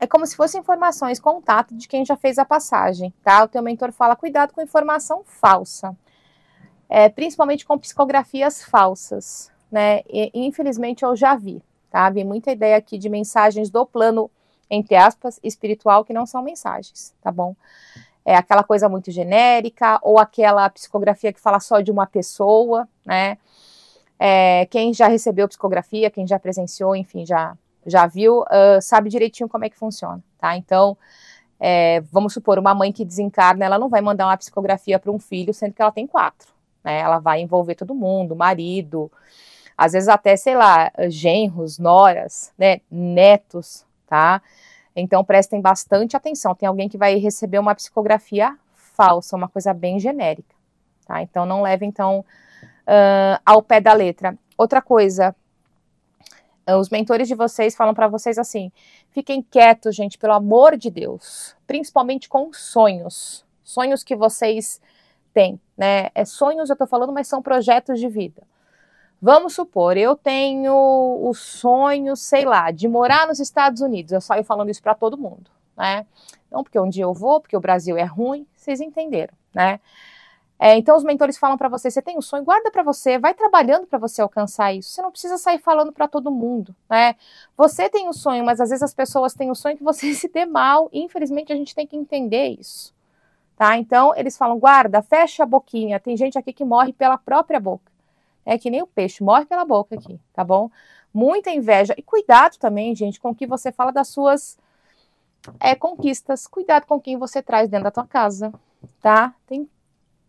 é como se fossem informações, contato de quem já fez a passagem, tá? O teu mentor fala, cuidado com informação falsa, é, principalmente com psicografias falsas, né? E, infelizmente eu já vi, tá? Vi muita ideia aqui de mensagens do plano, entre aspas, espiritual, que não são mensagens, tá bom? É aquela coisa muito genérica, ou aquela psicografia que fala só de uma pessoa, né? É, quem já recebeu psicografia, quem já presenciou, enfim, já, já viu, uh, sabe direitinho como é que funciona, tá? Então, é, vamos supor, uma mãe que desencarna, ela não vai mandar uma psicografia para um filho, sendo que ela tem quatro, né? Ela vai envolver todo mundo, marido, às vezes até, sei lá, genros, noras, né? Netos, tá? Então, prestem bastante atenção. Tem alguém que vai receber uma psicografia falsa, uma coisa bem genérica, tá? Então, não leve, então uh, ao pé da letra. Outra coisa, ah, os mentores de vocês falam para vocês assim: fiquem quietos, gente, pelo amor de Deus, principalmente com sonhos, sonhos que vocês têm, né? É sonhos, eu tô falando, mas são projetos de vida. Vamos supor, eu tenho o sonho, sei lá, de morar nos Estados Unidos. Eu saio falando isso para todo mundo, né? Não porque um dia eu vou, porque o Brasil é ruim, vocês entenderam, né? É, então os mentores falam para você, você tem um sonho, guarda para você, vai trabalhando para você alcançar isso. Você não precisa sair falando para todo mundo, né? Você tem um sonho, mas às vezes as pessoas têm um sonho que você se dê mal. E, infelizmente a gente tem que entender isso, tá? Então eles falam, guarda, fecha a boquinha. Tem gente aqui que morre pela própria boca. É que nem o peixe, morre pela boca aqui, tá bom? Muita inveja e cuidado também, gente, com o que você fala das suas é, conquistas. Cuidado com quem você traz dentro da tua casa, tá? Tem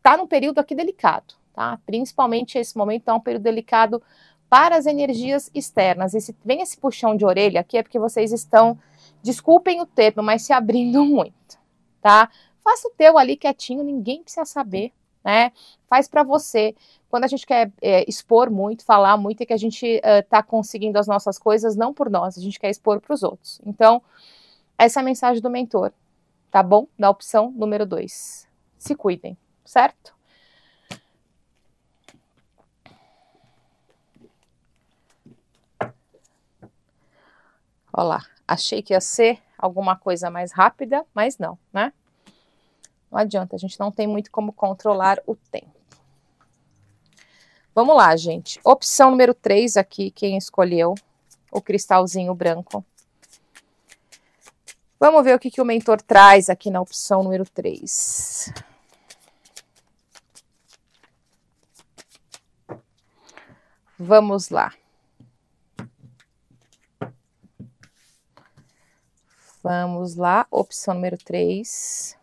está num período aqui delicado, tá? Principalmente esse momento é um período delicado para as energias externas. Esse, vem esse puxão de orelha aqui é porque vocês estão, desculpem o termo, mas se abrindo muito, tá? Faça o teu ali quietinho, ninguém precisa saber, né? Faz para você. Quando a gente quer é, expor muito, falar muito, é que a gente está eh, uh, conseguindo as nossas coisas não por nós, a gente quer expor para os outros. Então, essa é a mensagem do mentor, tá bom? Da opção número 2. Se cuidem certo? Olha lá, achei que ia ser alguma coisa mais rápida, mas não, né? Não adianta, a gente não tem muito como controlar o tempo. Vamos lá, gente. Opção número 3 aqui, quem escolheu o cristalzinho branco. Vamos ver o que, que o mentor traz aqui na opção número 3. Vamos lá. Vamos lá, opção número 3.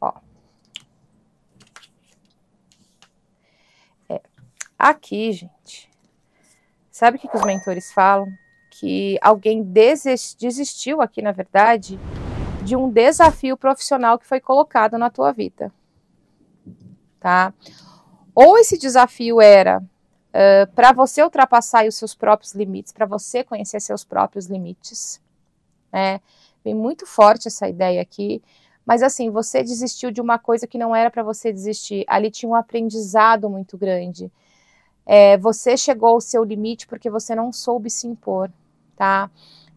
Ó. É. Aqui, gente, sabe o que, que os mentores falam? Que alguém desistiu aqui, na verdade, de um desafio profissional que foi colocado na tua vida, tá? Ou esse desafio era uh, para você ultrapassar os seus próprios limites, para você conhecer seus próprios limites, né? Vem muito forte essa ideia aqui. Mas assim, você desistiu de uma coisa que não era para você desistir. Ali tinha um aprendizado muito grande. É, você chegou ao seu limite porque você não soube se impor, tá?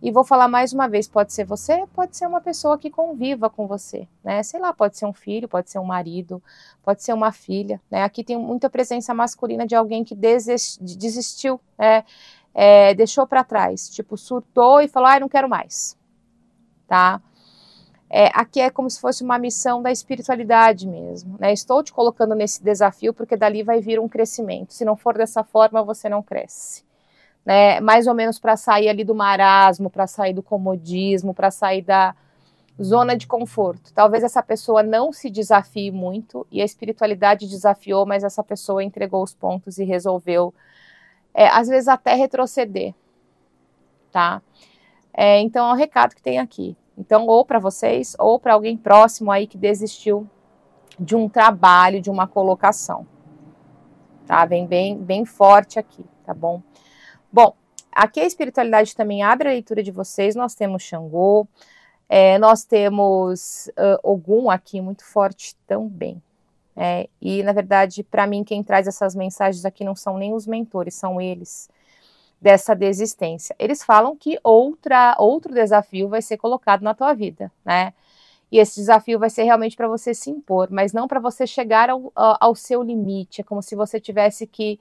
E vou falar mais uma vez, pode ser você, pode ser uma pessoa que conviva com você, né? Sei lá, pode ser um filho, pode ser um marido, pode ser uma filha, né? Aqui tem muita presença masculina de alguém que desistiu, né? É, deixou para trás, tipo, surtou e falou, ai, ah, não quero mais, tá? É, aqui é como se fosse uma missão da espiritualidade mesmo, né? Estou te colocando nesse desafio porque dali vai vir um crescimento. Se não for dessa forma, você não cresce né? Mais ou menos para sair ali do marasmo, para sair do comodismo, para sair da zona de conforto. Talvez essa pessoa não se desafie muito e a espiritualidade desafiou, mas essa pessoa entregou os pontos e resolveu, é, às vezes até retroceder, tá? É, então é um recado que tem aqui. Então, ou para vocês, ou para alguém próximo aí que desistiu de um trabalho, de uma colocação. Tá? Vem bem, bem forte aqui, tá bom? Bom, aqui a espiritualidade também abre a leitura de vocês. Nós temos Xangô, é, nós temos uh, Ogum aqui muito forte também. É, e na verdade, para mim, quem traz essas mensagens aqui não são nem os mentores, são eles dessa desistência. Eles falam que outra, outro desafio vai ser colocado na tua vida, né? E esse desafio vai ser realmente para você se impor, mas não para você chegar ao, ao seu limite. É como se você tivesse que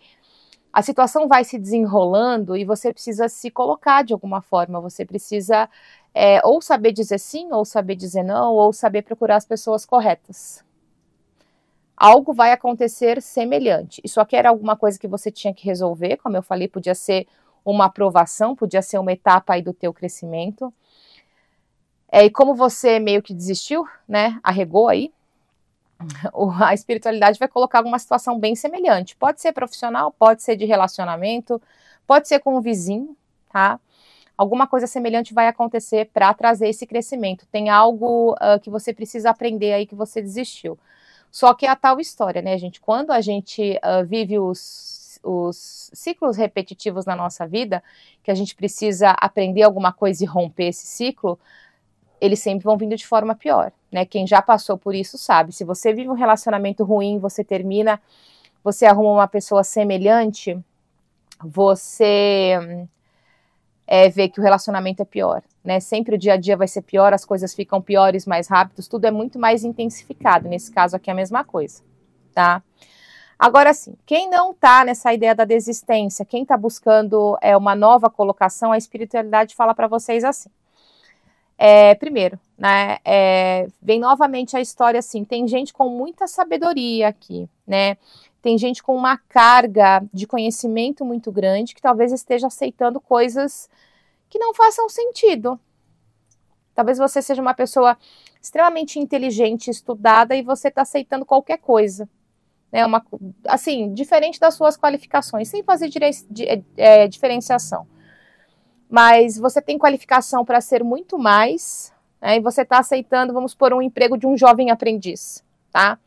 a situação vai se desenrolando e você precisa se colocar de alguma forma, você precisa é, ou saber dizer sim, ou saber dizer não, ou saber procurar as pessoas corretas. Algo vai acontecer semelhante. Isso aqui era alguma coisa que você tinha que resolver, como eu falei, podia ser uma aprovação, podia ser uma etapa aí do teu crescimento. É, e como você meio que desistiu, né, arregou aí, a espiritualidade vai colocar uma situação bem semelhante. Pode ser profissional, pode ser de relacionamento, pode ser com o vizinho, tá? Alguma coisa semelhante vai acontecer para trazer esse crescimento. Tem algo uh, que você precisa aprender aí que você desistiu. Só que é a tal história, né, gente? Quando a gente uh, vive os, os ciclos repetitivos na nossa vida, que a gente precisa aprender alguma coisa e romper esse ciclo, eles sempre vão vindo de forma pior, né? Quem já passou por isso sabe. Se você vive um relacionamento ruim, você termina, você arruma uma pessoa semelhante, você é, vê que o relacionamento é pior, né? Sempre o dia a dia vai ser pior, as coisas ficam piores mais rápidos, tudo é muito mais intensificado. Nesse caso aqui é a mesma coisa, tá? Agora sim, quem não tá nessa ideia da desistência, quem tá buscando é uma nova colocação, a espiritualidade fala para vocês assim. É, primeiro, né, é, vem novamente a história assim, tem gente com muita sabedoria aqui, né? Tem gente com uma carga de conhecimento muito grande que talvez esteja aceitando coisas que não façam sentido. Talvez você seja uma pessoa extremamente inteligente, estudada e você está aceitando qualquer coisa, né? Uma, assim, diferente das suas qualificações, sem fazer dire, é, é, diferenciação mas você tem qualificação para ser muito mais, né, e você está aceitando, vamos por um emprego de um jovem aprendiz, tá?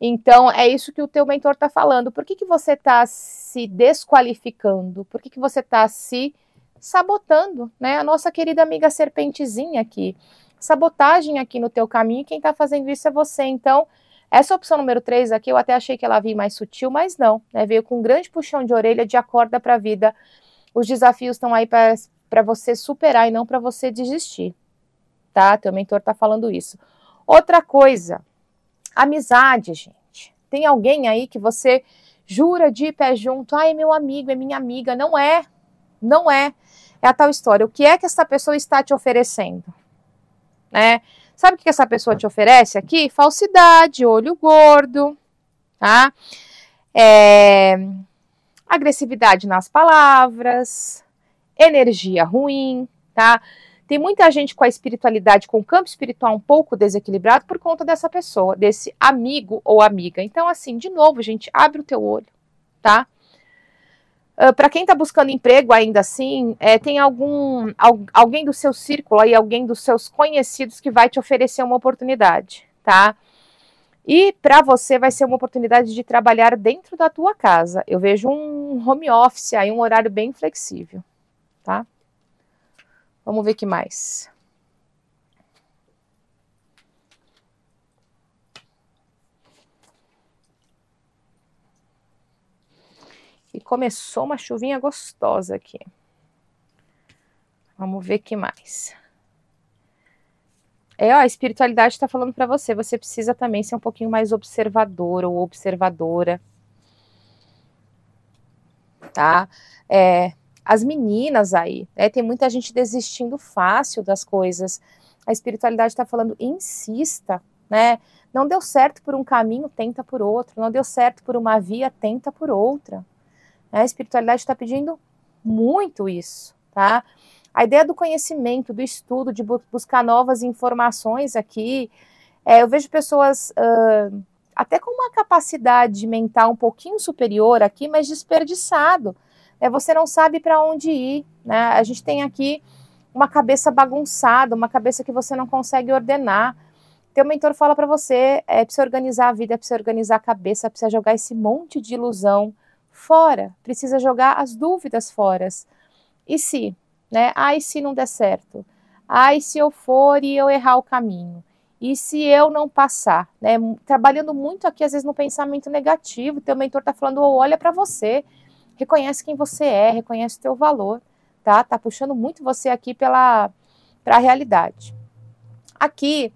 Então, é isso que o teu mentor está falando. Por que, que você está se desqualificando? Por que, que você está se sabotando, né? A nossa querida amiga serpentezinha aqui. Sabotagem aqui no teu caminho, quem está fazendo isso é você. Então, essa opção número 3 aqui, eu até achei que ela vinha mais sutil, mas não, né? Veio com um grande puxão de orelha de acorda para a vida os desafios estão aí para você superar e não para você desistir, tá? Teu mentor tá falando isso. Outra coisa, amizade, gente. Tem alguém aí que você jura de pé junto, ai, ah, é meu amigo, é minha amiga. Não é, não é. É a tal história. O que é que essa pessoa está te oferecendo? Né? Sabe o que essa pessoa te oferece aqui? Falsidade, olho gordo, tá? É, agressividade nas palavras, energia ruim, tá? Tem muita gente com a espiritualidade, com o campo espiritual um pouco desequilibrado por conta dessa pessoa, desse amigo ou amiga. Então, assim, de novo, gente, abre o teu olho, tá? Uh, ah, para quem está buscando emprego ainda assim, é, tem algum al, alguém do seu círculo aí, alguém dos seus conhecidos que vai te oferecer uma oportunidade, tá? E para você vai ser uma oportunidade de trabalhar dentro da tua casa. Eu vejo um home office aí, um horário bem flexível, tá? Vamos ver que mais. E começou uma chuvinha gostosa aqui. Vamos ver que mais. É, ó, a espiritualidade está falando para você. Você precisa também ser um pouquinho mais observador ou observadora. Tá? É, as meninas aí, né, tem muita gente desistindo fácil das coisas. A espiritualidade está falando, insista, né? Não deu certo por um caminho, tenta por outro. Não deu certo por uma via, tenta por outra. Né? A espiritualidade está pedindo muito isso, tá? A ideia do conhecimento, do estudo, de buscar novas informações aqui. É, eu vejo pessoas uh, até com uma capacidade mental um pouquinho superior aqui, mas desperdiçado. É, você não sabe para onde ir. Né? A gente tem aqui uma cabeça bagunçada, uma cabeça que você não consegue ordenar. Teu mentor fala para você, é para organizar a vida, é para organizar a cabeça, precisa jogar esse monte de ilusão fora, precisa jogar as dúvidas fora. E se? né? Ai, se não der certo. Ai, se eu for e eu errar o caminho. E se eu não passar, né? Trabalhando muito aqui, às vezes, no pensamento negativo, teu mentor tá falando, oh, olha para você, reconhece quem você é, reconhece o teu valor, tá? Tá puxando muito você aqui pela para a realidade. Aqui,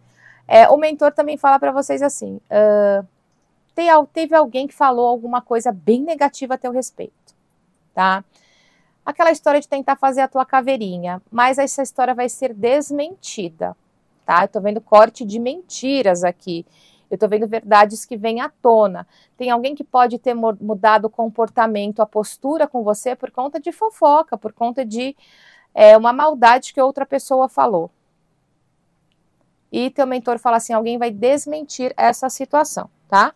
é, o mentor também fala para vocês assim: uh, teve alguém que falou alguma coisa bem negativa a teu respeito, tá? aquela história de tentar fazer a tua caveirinha, mas essa história vai ser desmentida, tá? Eu tô vendo corte de mentiras aqui. Eu tô vendo verdades que vêm à tona. Tem alguém que pode ter mudado o comportamento, a postura com você por conta de fofoca, por conta de é, uma maldade que outra pessoa falou. E teu mentor fala assim: alguém vai desmentir essa situação, tá?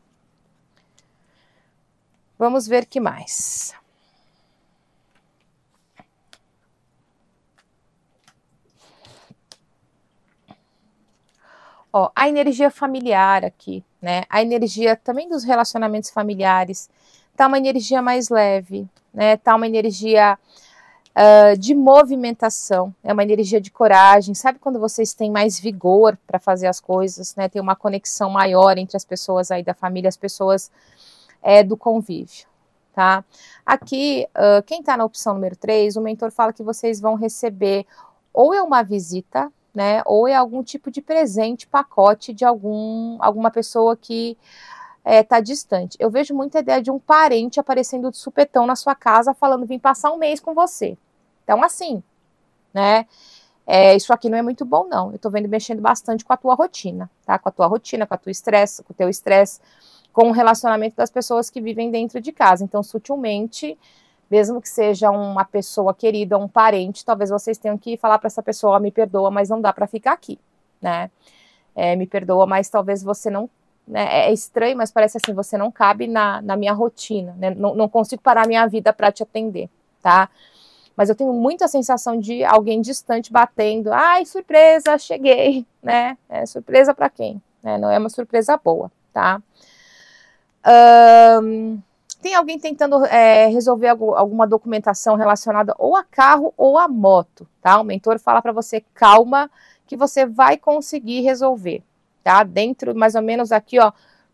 Vamos ver que mais. Ó, a energia familiar aqui, né? A energia também dos relacionamentos familiares. Tá uma energia mais leve, né? Tá uma energia uh, de movimentação, é uma energia de coragem. Sabe quando vocês têm mais vigor para fazer as coisas, né? Tem uma conexão maior entre as pessoas aí da família, as pessoas é, do convívio tá? Aqui, uh, quem está na opção número 3, o mentor fala que vocês vão receber ou é uma visita, né? Ou é algum tipo de presente, pacote de algum, alguma pessoa que está é, tá distante. Eu vejo muita ideia de um parente aparecendo de supetão na sua casa falando: vim passar um mês com você. Então, assim, né? É, isso aqui não é muito bom, não. Eu tô vendo mexendo bastante com a tua rotina, tá? Com a tua rotina, com a tua estresse, com o teu estresse, com o relacionamento das pessoas que vivem dentro de casa. Então, sutilmente, mesmo que seja uma pessoa querida, um parente, talvez vocês tenham que falar para essa pessoa: me perdoa, mas não dá para ficar aqui, né? É, me perdoa, mas talvez você não. Né? É, é estranho, mas parece assim: você não cabe na, na minha rotina, né? não, não consigo parar minha vida para te atender, tá? Mas eu tenho muita sensação de alguém distante batendo: ai, surpresa, cheguei, né? É, surpresa para quem? Né? Não é uma surpresa boa, tá? Um, tem alguém tentando é, resolver alguma documentação relacionada ou a carro ou a moto, tá? O mentor fala para você, calma, que você vai conseguir resolver, tá? Dentro, mais ou menos aqui, ó,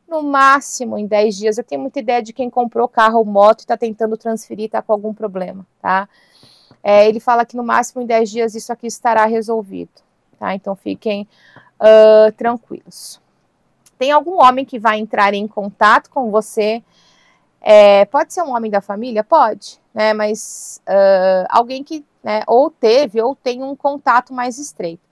no máximo em 10 dias. Eu tenho muita ideia de quem comprou carro ou moto e está tentando transferir, está com algum problema, tá? É, ele fala que no máximo em 10 dias isso aqui estará resolvido, tá? Então fiquem uh, tranquilos. Tem algum homem que vai entrar em contato com você é, pode ser um homem da família? Pode, né? Mas uh, alguém que né, ou teve ou tem um contato mais estreito.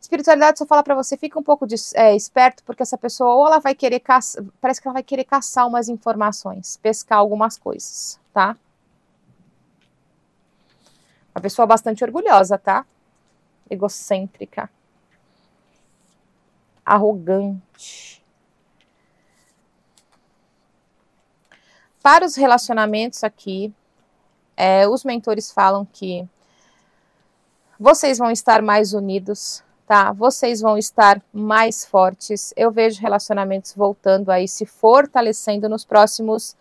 Espiritualidade só fala para você, fica um pouco de, é, esperto, porque essa pessoa ou ela vai querer caçar, parece que ela vai querer caçar umas informações, pescar algumas coisas, tá? Uma pessoa bastante orgulhosa, tá? Egocêntrica. Arrogante Para os relacionamentos aqui, é, os mentores falam que vocês vão estar mais unidos, tá? Vocês vão estar mais fortes. Eu vejo relacionamentos voltando aí, se fortalecendo nos próximos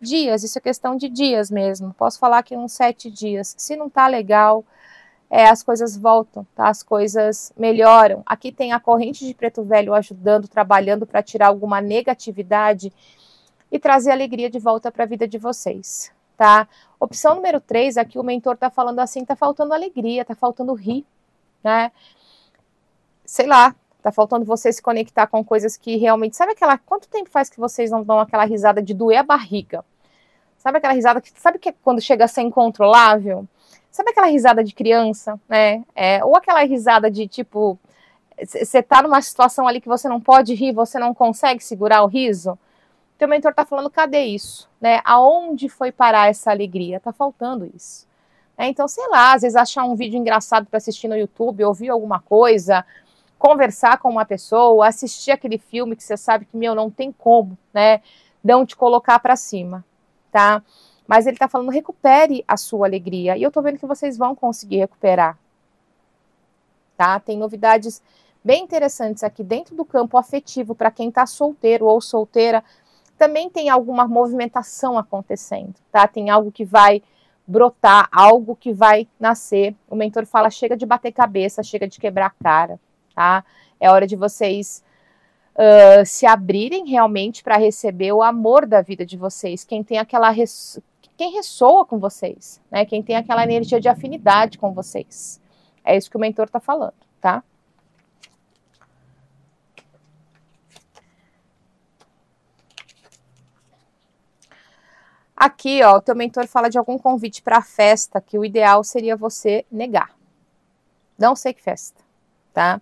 dias. Isso é questão de dias mesmo. Posso falar que uns sete dias. Se não tá legal, é, as coisas voltam, tá? As coisas melhoram. Aqui tem a corrente de preto velho ajudando, trabalhando para tirar alguma negatividade e trazer alegria de volta para a vida de vocês, tá? Opção número três, aqui o mentor tá falando assim, tá faltando alegria, tá faltando rir, né? Sei lá, tá faltando você se conectar com coisas que realmente, sabe aquela, quanto tempo faz que vocês não dão aquela risada de doer a barriga? Sabe aquela risada que, sabe que é quando chega a ser incontrolável? Sabe aquela risada de criança, né? É, ou aquela risada de tipo, você tá numa situação ali que você não pode rir, você não consegue segurar o riso? teu mentor está falando, cadê isso? Né? Aonde foi parar essa alegria? Tá faltando isso. Né? Então, sei lá, às vezes achar um vídeo engraçado para assistir no YouTube, ouvir alguma coisa, conversar com uma pessoa, assistir aquele filme que você sabe que, meu, não tem como, né? Não te colocar para cima, tá? Mas ele tá falando, recupere a sua alegria. E eu tô vendo que vocês vão conseguir recuperar. Tá? Tem novidades bem interessantes aqui dentro do campo afetivo para quem está solteiro ou solteira, também tem alguma movimentação acontecendo, tá? Tem algo que vai brotar, algo que vai nascer. O mentor fala: chega de bater cabeça, chega de quebrar a cara, tá? É hora de vocês uh, se abrirem realmente para receber o amor da vida de vocês. Quem tem aquela res... quem ressoa com vocês, né? Quem tem aquela energia de afinidade com vocês. É isso que o mentor está falando, tá? Aqui, ó, o teu mentor fala de algum convite para festa que o ideal seria você negar. Não sei que festa, tá?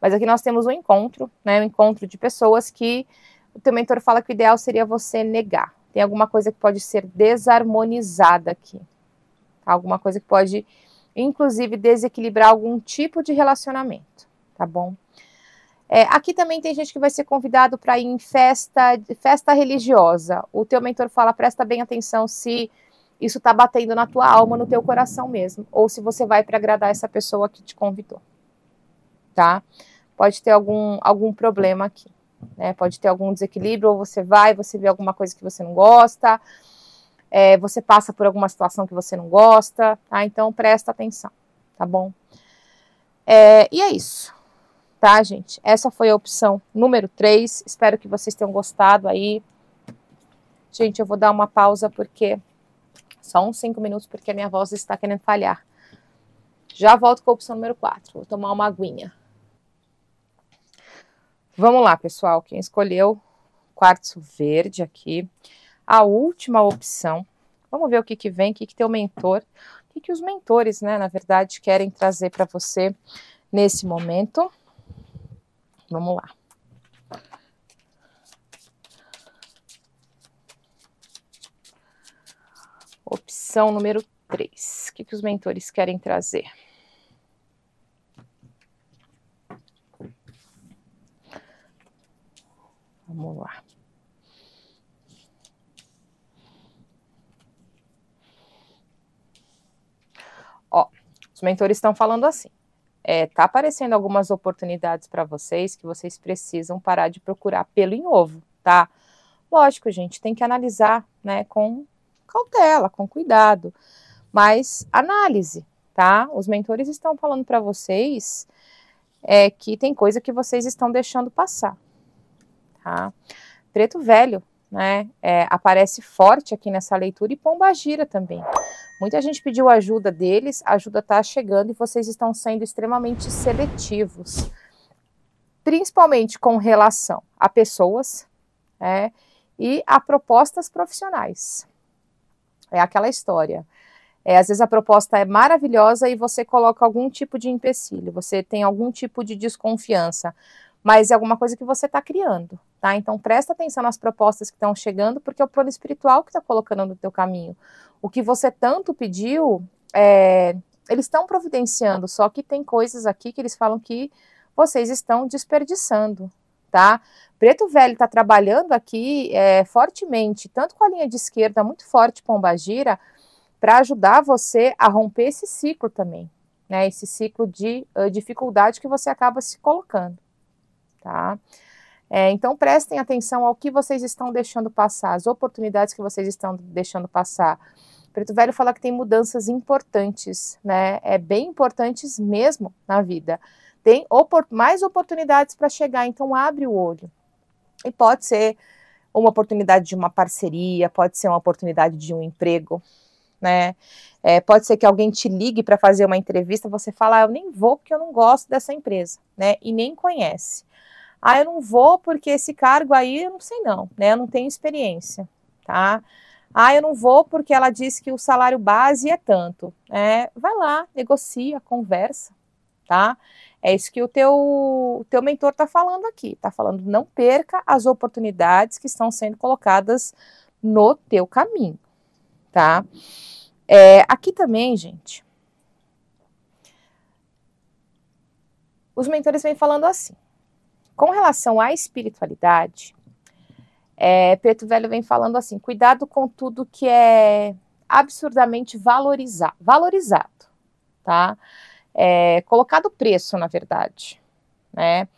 Mas aqui nós temos um encontro, né? Um encontro de pessoas que o teu mentor fala que o ideal seria você negar. Tem alguma coisa que pode ser desarmonizada aqui. Tá? Alguma coisa que pode, inclusive, desequilibrar algum tipo de relacionamento, tá bom? É, aqui também tem gente que vai ser convidado para ir em festa, festa religiosa. O teu mentor fala: presta bem atenção se isso está batendo na tua alma, no teu coração mesmo, ou se você vai para agradar essa pessoa que te convidou, tá? Pode ter algum, algum problema aqui, né? Pode ter algum desequilíbrio, ou você vai, você vê alguma coisa que você não gosta, é, você passa por alguma situação que você não gosta, tá? Então presta atenção, tá bom? É, e é isso tá, gente? Essa foi a opção número 3. Espero que vocês tenham gostado aí. Gente, eu vou dar uma pausa porque só uns 5 minutos porque a minha voz está querendo falhar. Já volto com a opção número 4. Vou tomar uma aguinha. Vamos lá, pessoal. Quem escolheu quartzo verde aqui. A última opção. Vamos ver o que, que vem, o que, que teu mentor, o que, que os mentores, né, na verdade, querem trazer para você nesse momento. Vamos lá. Opção número 3. O que, que os mentores querem trazer? Vamos lá. Ó, os mentores estão falando assim: é, tá aparecendo algumas oportunidades para vocês que vocês precisam parar de procurar pelo em ovo, tá? Lógico, gente, tem que analisar, né, com cautela, com cuidado, mas análise, tá? Os mentores estão falando para vocês é, que tem coisa que vocês estão deixando passar, tá? Preto velho né? É, aparece forte aqui nessa leitura e Pomba Gira também. Muita gente pediu ajuda deles, a ajuda está chegando e vocês estão sendo extremamente seletivos, principalmente com relação a pessoas né? e a propostas profissionais. É aquela história. É, às vezes a proposta é maravilhosa e você coloca algum tipo de empecilho, você tem algum tipo de desconfiança mas é alguma coisa que você está criando, tá? Então presta atenção nas propostas que estão chegando, porque é o plano espiritual que está colocando no teu caminho. O que você tanto pediu, é... eles estão providenciando, só que tem coisas aqui que eles falam que vocês estão desperdiçando, tá? Preto Velho está trabalhando aqui é, fortemente, tanto com a linha de esquerda muito forte Pombagira, para ajudar você a romper esse ciclo também, né? Esse ciclo de uh, dificuldade que você acaba se colocando tá? É, então prestem atenção ao que vocês estão deixando passar, as oportunidades que vocês estão deixando passar. Preto Velho fala que tem mudanças importantes, né? É bem importantes mesmo na vida. Tem opor mais oportunidades para chegar, então abre o olho. E pode ser uma oportunidade de uma parceria, pode ser uma oportunidade de um emprego, né? É, pode ser que alguém te ligue para fazer uma entrevista, você fala, ah, eu nem vou porque eu não gosto dessa empresa, né? E nem conhece. Ah, eu não vou porque esse cargo aí eu não sei não, né? Eu não tenho experiência, tá? Ah, eu não vou porque ela disse que o salário base é tanto. É, vai lá, negocia, conversa, tá? É isso que o teu, o teu mentor está falando aqui. Está falando, não perca as oportunidades que estão sendo colocadas no teu caminho, tá? É, aqui também, gente, os mentores vêm falando assim: com relação à espiritualidade, é, Preto Velho vem falando assim: cuidado com tudo que é absurdamente valorizar, valorizado, tá? É, colocado preço, na verdade, né?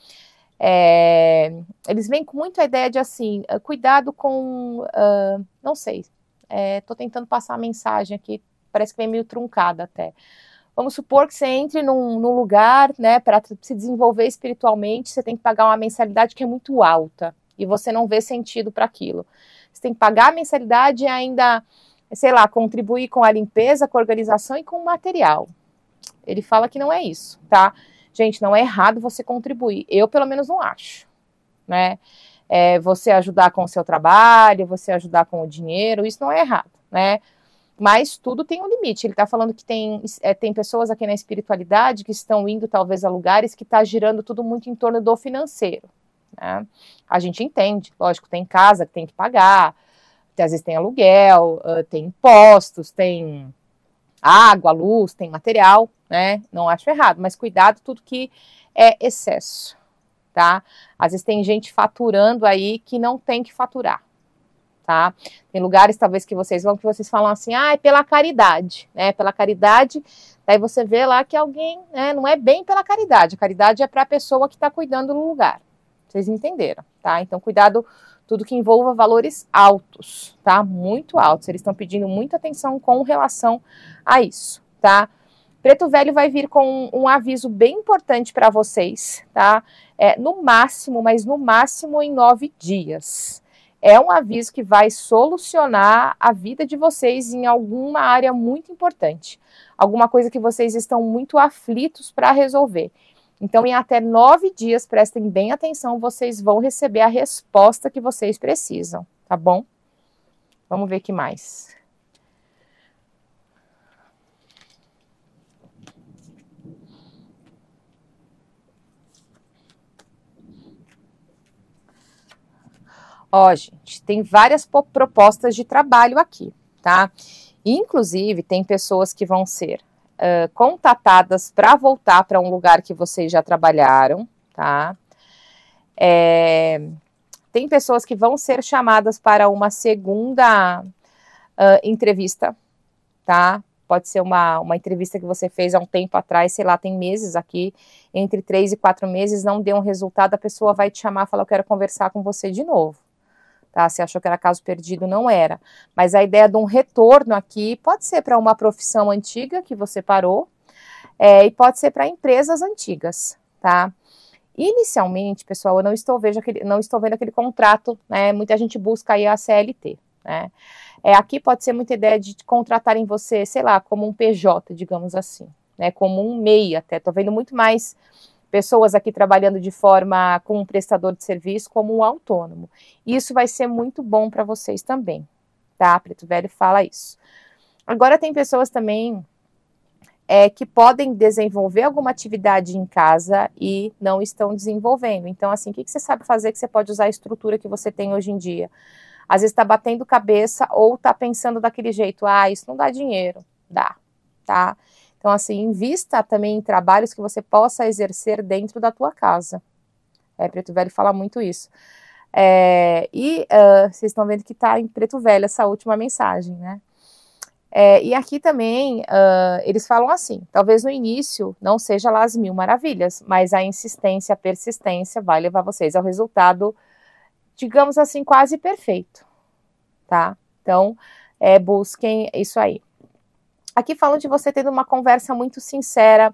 É, eles vêm com muito a ideia de assim, ah, cuidado com, uh, não sei, estou é, tentando passar a mensagem aqui, parece que vem meio truncada até, Vamos supor que você entre num, num lugar, né, para se desenvolver espiritualmente, você tem que pagar uma mensalidade que é muito alta e você não vê sentido para aquilo. Você tem que pagar a mensalidade e ainda, sei lá, contribuir com a limpeza, com a organização e com o material. Ele fala que não é isso, tá? Gente, não é errado você contribuir. Eu, pelo menos, não acho, né? É, você ajudar com o seu trabalho, você ajudar com o dinheiro, isso não é errado, né? Mas tudo tem um limite. Ele está falando que tem, é, tem pessoas aqui na espiritualidade que estão indo, talvez, a lugares que está girando tudo muito em torno do financeiro. Né? A gente entende, lógico, tem casa que tem que pagar, às vezes tem aluguel, ah, tem impostos, tem água, luz, tem material, né? Não acho errado, mas cuidado tudo que é excesso, tá? Às vezes tem gente faturando aí que não tem que faturar tá? Tem lugares talvez que vocês vão que vocês falam assim, ah, é pela caridade, né? Pela caridade. Daí você vê lá que alguém, né, não é bem pela caridade. A caridade é para a pessoa que está cuidando do lugar. Vocês entenderam, tá? Então cuidado tudo que envolva valores altos, tá? Muito altos. Eles estão pedindo muita atenção com relação a isso, tá? Preto Velho vai vir com um, um aviso bem importante para vocês, tá? É, no máximo, mas no máximo em nove dias, é um aviso que vai solucionar a vida de vocês em alguma área muito importante, alguma coisa que vocês estão muito aflitos para resolver. Então, em até nove dias, prestem bem atenção, vocês vão receber a resposta que vocês precisam, tá bom? Vamos ver o que mais. Ó, gente, tem várias propostas de trabalho aqui, tá? Inclusive, tem pessoas que vão ser uh, contatadas para voltar para um lugar que vocês já trabalharam, tá? É, tem pessoas que vão ser chamadas para uma segunda uh, entrevista, tá? Pode ser uma, uma entrevista que você fez há um tempo atrás, sei lá, tem meses aqui, entre três e quatro meses, não deu um resultado, a pessoa vai te chamar e falar: Eu quero conversar com você de novo. Tá? Você achou que era caso perdido, não era. Mas a ideia de um retorno aqui pode ser para uma profissão antiga que você parou é, e pode ser para empresas antigas, tá? Inicialmente, pessoal, eu não estou, vejo aquele, não estou vendo aquele contrato, né? Muita gente busca aí a CLT, né? É, aqui pode ser muita ideia de contratar em você, sei lá, como um PJ, digamos assim, né? Como um MEI até. Estou vendo muito mais pessoas aqui trabalhando de forma com um prestador de serviço como um autônomo. Isso vai ser muito bom para vocês também, tá? Preto Velho fala isso. Agora tem pessoas também é, que podem desenvolver alguma atividade em casa e não estão desenvolvendo. Então, assim, o que, que você sabe fazer que você pode usar a estrutura que você tem hoje em dia? Às vezes está batendo cabeça ou está pensando daquele jeito, ah, isso não dá dinheiro. Dá, tá? Então, assim, invista também em trabalhos que você possa exercer dentro da tua casa. É, Preto Velho fala muito isso. É, e uh, vocês estão vendo que está em Preto Velho essa última mensagem, né? É, e aqui também uh, eles falam assim: talvez no início não seja lá as mil maravilhas, mas a insistência, a persistência vai levar vocês ao resultado, digamos assim, quase perfeito, tá? Então, é, busquem isso aí. Aqui falando de você tendo uma conversa muito sincera,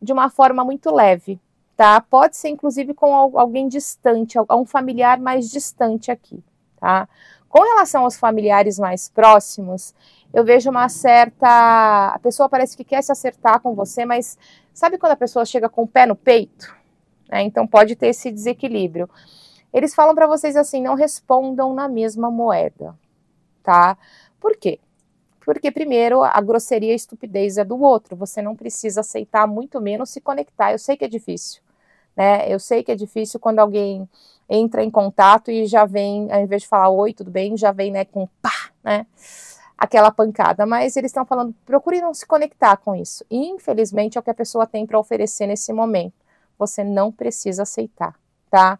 de uma forma muito leve, tá? Pode ser inclusive com alguém distante, um familiar mais distante aqui, tá? Com relação aos familiares mais próximos, eu vejo uma certa. A pessoa parece que quer se acertar com você, mas sabe quando a pessoa chega com o pé no peito? É, então pode ter esse desequilíbrio. Eles falam para vocês assim: não respondam na mesma moeda, tá? Por quê? Porque, primeiro, a grosseria e a estupidez é do outro, você não precisa aceitar, muito menos se conectar. Eu sei que é difícil, né? Eu sei que é difícil quando alguém entra em contato e já vem, ao invés de falar oi, tudo bem, já vem, né, com pá, né? Aquela pancada, mas eles estão falando, procure não se conectar com isso. E, infelizmente, é o que a pessoa tem para oferecer nesse momento. Você não precisa aceitar, tá?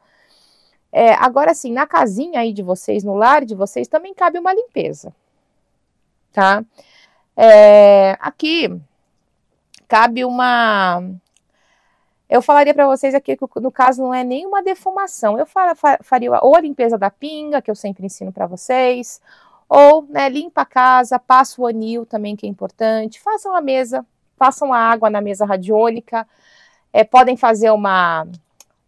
É, agora, sim, na casinha aí de vocês, no lar de vocês, também cabe uma limpeza tá? É, aqui cabe uma. Eu falaria para vocês aqui que no caso não é nenhuma defumação. Eu faria ou a limpeza da pinga, que eu sempre ensino para vocês, ou né, limpa a casa, passa o anil também, que é importante. Façam a mesa, façam a água na mesa radiônica. É, podem fazer uma,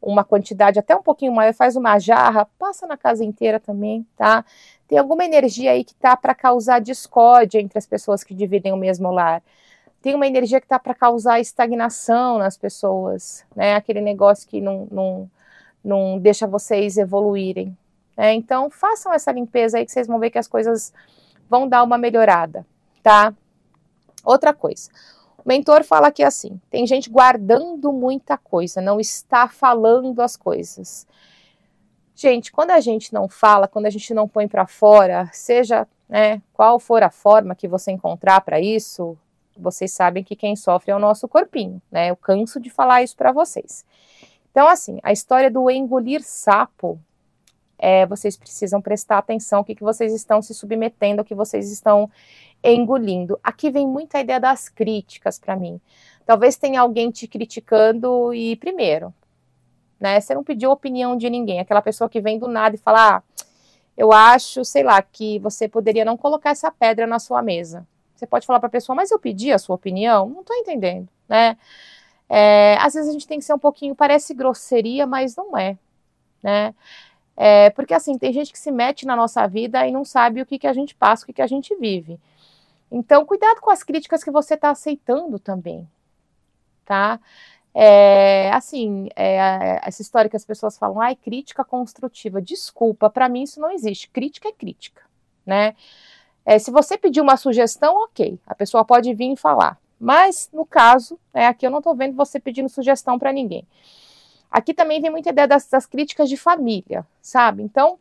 uma quantidade até um pouquinho maior, faz uma jarra, passa na casa inteira também, tá? Tem alguma energia aí que tá para causar discórdia entre as pessoas que dividem o mesmo lar. Tem uma energia que tá para causar estagnação nas pessoas, né? Aquele negócio que não, não, não deixa vocês evoluírem. Né? Então, façam essa limpeza aí que vocês vão ver que as coisas vão dar uma melhorada, tá? Outra coisa. O mentor fala aqui assim: tem gente guardando muita coisa, não está falando as coisas. Gente, quando a gente não fala, quando a gente não põe para fora, seja né, qual for a forma que você encontrar para isso, vocês sabem que quem sofre é o nosso corpinho, né? Eu canso de falar isso para vocês. Então, assim, a história do engolir sapo, é, vocês precisam prestar atenção o que, que vocês estão se submetendo, o que vocês estão engolindo. Aqui vem muita ideia das críticas para mim. Talvez tenha alguém te criticando e, primeiro, né? Você não pediu opinião de ninguém, aquela pessoa que vem do nada e fala, ah, eu acho, sei lá, que você poderia não colocar essa pedra na sua mesa. Você pode falar para a pessoa, mas eu pedi a sua opinião? Não estou entendendo, né? É, às vezes a gente tem que ser um pouquinho, parece grosseria, mas não é, né? É, porque assim, tem gente que se mete na nossa vida e não sabe o que, que a gente passa, o que, que a gente vive. Então, cuidado com as críticas que você está aceitando também, tá? É, assim, é, é, essa história que as pessoas falam, ai, ah, crítica construtiva. Desculpa, para mim isso não existe. Crítica é crítica, né? É, se você pedir uma sugestão, ok, a pessoa pode vir e falar. Mas, no caso, é aqui eu não estou vendo você pedindo sugestão para ninguém. Aqui também vem muita ideia das, das críticas de família, sabe? Então,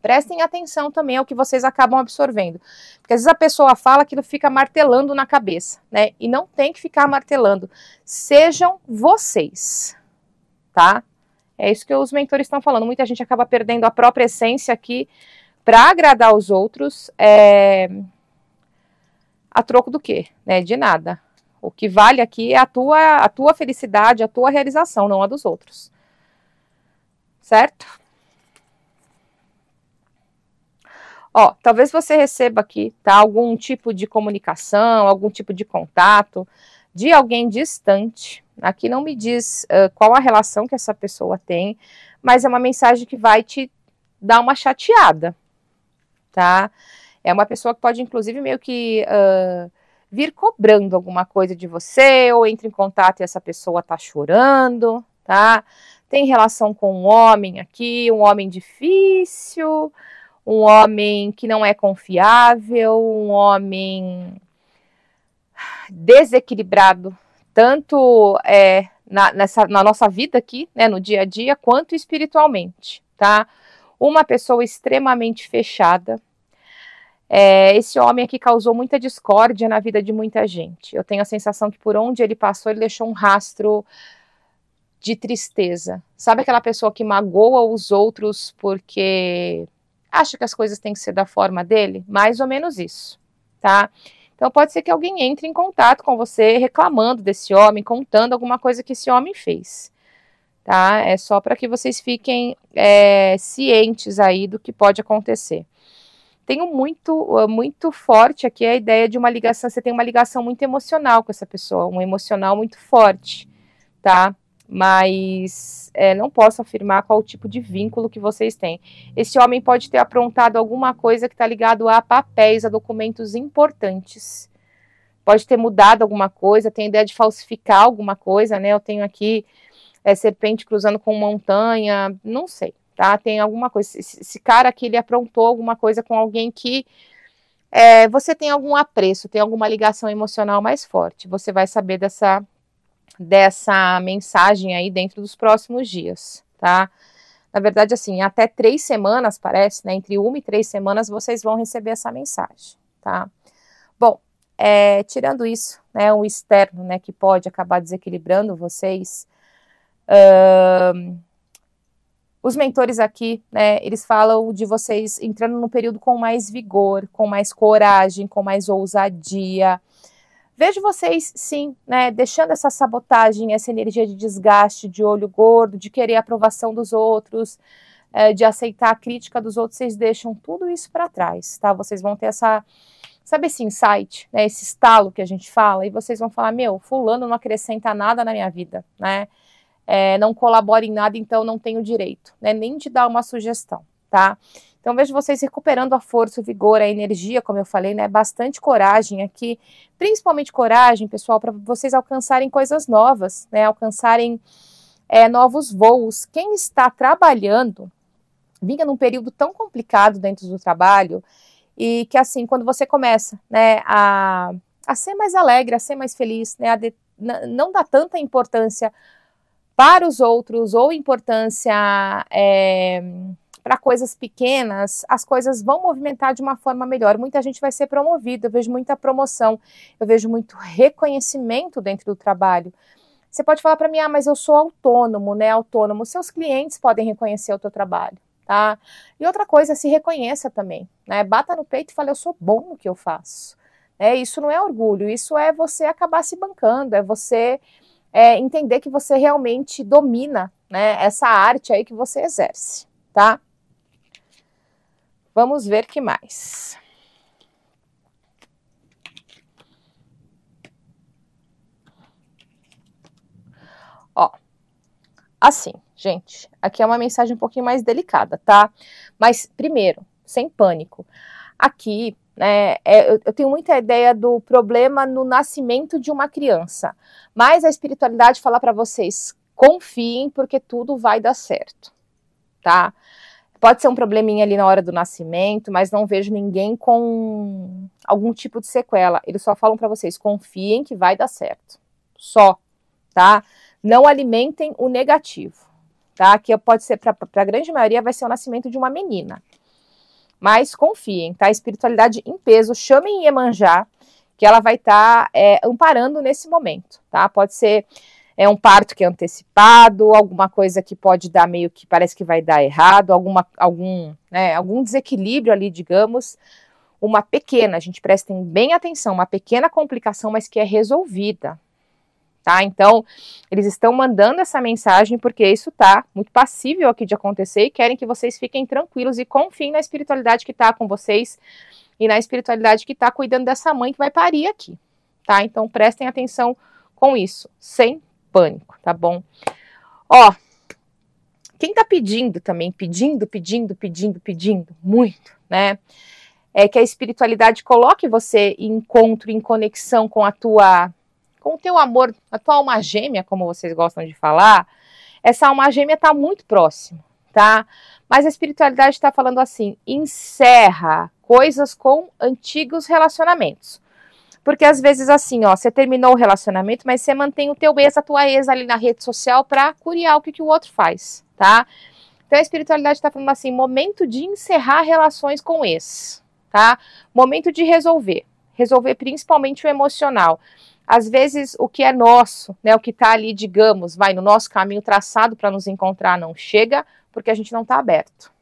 Prestem atenção também ao que vocês acabam absorvendo. Porque às vezes a pessoa fala que fica martelando na cabeça, né? E não tem que ficar martelando. Sejam vocês, tá? É isso que os mentores estão falando. Muita gente acaba perdendo a própria essência aqui para agradar os outros. É... A troco do quê? Né? De nada. O que vale aqui é a tua, a tua felicidade, a tua realização, não a dos outros. Certo? Ó, talvez você receba aqui, tá? Algum tipo de comunicação, algum tipo de contato de alguém distante. Aqui não me diz uh, qual a relação que essa pessoa tem, mas é uma mensagem que vai te dar uma chateada, tá? É uma pessoa que pode, inclusive, meio que uh, vir cobrando alguma coisa de você, ou entra em contato e essa pessoa tá chorando, tá? Tem relação com um homem aqui, um homem difícil, um homem que não é confiável, um homem desequilibrado, tanto é, na, nessa, na nossa vida aqui, né, no dia a dia, quanto espiritualmente, tá? Uma pessoa extremamente fechada. É, esse homem aqui causou muita discórdia na vida de muita gente. Eu tenho a sensação que por onde ele passou, ele deixou um rastro de tristeza. Sabe aquela pessoa que magoa os outros porque acha que as coisas têm que ser da forma dele? Mais ou menos isso, tá? Então pode ser que alguém entre em contato com você reclamando desse homem, contando alguma coisa que esse homem fez, tá? É só para que vocês fiquem é, cientes aí do que pode acontecer. Tenho muito, ah, muito forte aqui a ideia de uma ligação. Você tem uma ligação muito emocional com essa pessoa, um emocional muito forte, tá? mas é, não posso afirmar qual o tipo de vínculo que vocês têm. Esse homem pode ter aprontado alguma coisa que está ligado a papéis, a documentos importantes. Pode ter mudado alguma coisa, tem ideia de falsificar alguma coisa, né? Eu tenho aqui é, serpente cruzando com montanha, não sei, tá? Tem alguma coisa. Esse, cara aqui, ele aprontou alguma coisa com alguém que é, você tem algum apreço, tem alguma ligação emocional mais forte. Você vai saber dessa dessa mensagem aí dentro dos próximos dias, tá? Na verdade, assim, até três semanas, parece, né? Entre uma e três semanas vocês vão receber essa mensagem, tá? Bom, é, tirando isso, né? O externo, né? Que pode acabar desequilibrando vocês. Uh, os mentores aqui, né? Eles falam de vocês entrando no período com mais vigor, com mais coragem, com mais ousadia. Vejo vocês, sim, né, deixando essa sabotagem, essa energia de desgaste, de olho gordo, de querer a aprovação dos outros, é, de aceitar a crítica dos outros, vocês deixam tudo isso para trás, tá? Vocês vão ter essa, sabe esse insight, né, esse estalo que a gente fala, e vocês vão falar, meu, fulano não acrescenta nada na minha vida, né? É, não colabora em nada, então não tenho direito, né? Nem de dar uma sugestão, tá? Então vejo vocês recuperando a força, o vigor, a energia, como eu falei, né? Bastante coragem aqui, principalmente coragem, pessoal, para vocês alcançarem coisas novas, né? Alcançarem é, novos voos. Quem está trabalhando, vinha num período tão complicado dentro do trabalho e que assim, quando você começa, né, a, a ser mais alegre, a ser mais feliz, né, de, não dá tanta importância para os outros ou importância é, para coisas pequenas, as coisas vão movimentar de uma forma melhor. Muita gente vai ser promovida, eu vejo muita promoção, eu vejo muito reconhecimento dentro do trabalho. Você pode falar para mim, ah, mas eu sou autônomo, né? Autônomo. Seus clientes podem reconhecer o teu trabalho, tá? E outra coisa, se reconheça também, né? Bata no peito e fale, eu sou bom no que eu faço. É, isso não é orgulho, isso é você acabar se bancando, é você é, entender que você realmente domina né, essa arte aí que você exerce, tá? Vamos ver que mais. Ó, assim, gente, aqui é uma mensagem um pouquinho mais delicada, tá? Mas primeiro, sem pânico. Aqui né? É, eu, tenho muita ideia do problema no nascimento de uma criança, mas a espiritualidade fala para vocês confiem porque tudo vai dar certo, tá? Pode ser um probleminha ali na hora do nascimento, mas não vejo ninguém com algum tipo de sequela. Eles só falam para vocês: confiem que vai dar certo. Só, tá? Não alimentem o negativo, tá? Que pode ser, para a grande maioria, vai ser o nascimento de uma menina. Mas confiem, tá? Espiritualidade em peso, chamem Iemanjá, que ela vai estar tá, é, amparando nesse momento, tá? Pode ser é um parto que é antecipado, alguma coisa que pode dar meio que parece que vai dar errado, alguma, algum, né, algum desequilíbrio ali, digamos, uma pequena, a gente prestem bem atenção, uma pequena complicação, mas que é resolvida. Tá? Então, eles estão mandando essa mensagem porque isso tá muito passível aqui de acontecer e querem que vocês fiquem tranquilos e confiem na espiritualidade que está com vocês e na espiritualidade que está cuidando dessa mãe que vai parir aqui, tá? Então prestem atenção com isso, sem pânico, tá bom? Ó, quem tá pedindo também, pedindo, pedindo, pedindo, pedindo, muito, né? É que a espiritualidade coloque você em encontro, em conexão com a tua, com o teu amor, a tua alma gêmea, como vocês gostam de falar. Essa alma gêmea tá muito próximo, tá? Mas a espiritualidade está falando assim: encerra coisas com antigos relacionamentos. Porque às vezes assim, ó, você terminou o relacionamento, mas você mantém o teu ex, a tua ex ali na rede social para curiar o que, que o outro faz, tá? Então a espiritualidade está falando assim, momento de encerrar relações com ex, tá? Momento de resolver, resolver principalmente o emocional. Às vezes o que é nosso, né, o que está ali, digamos, vai no nosso caminho traçado para nos encontrar, não chega, porque a gente não está aberto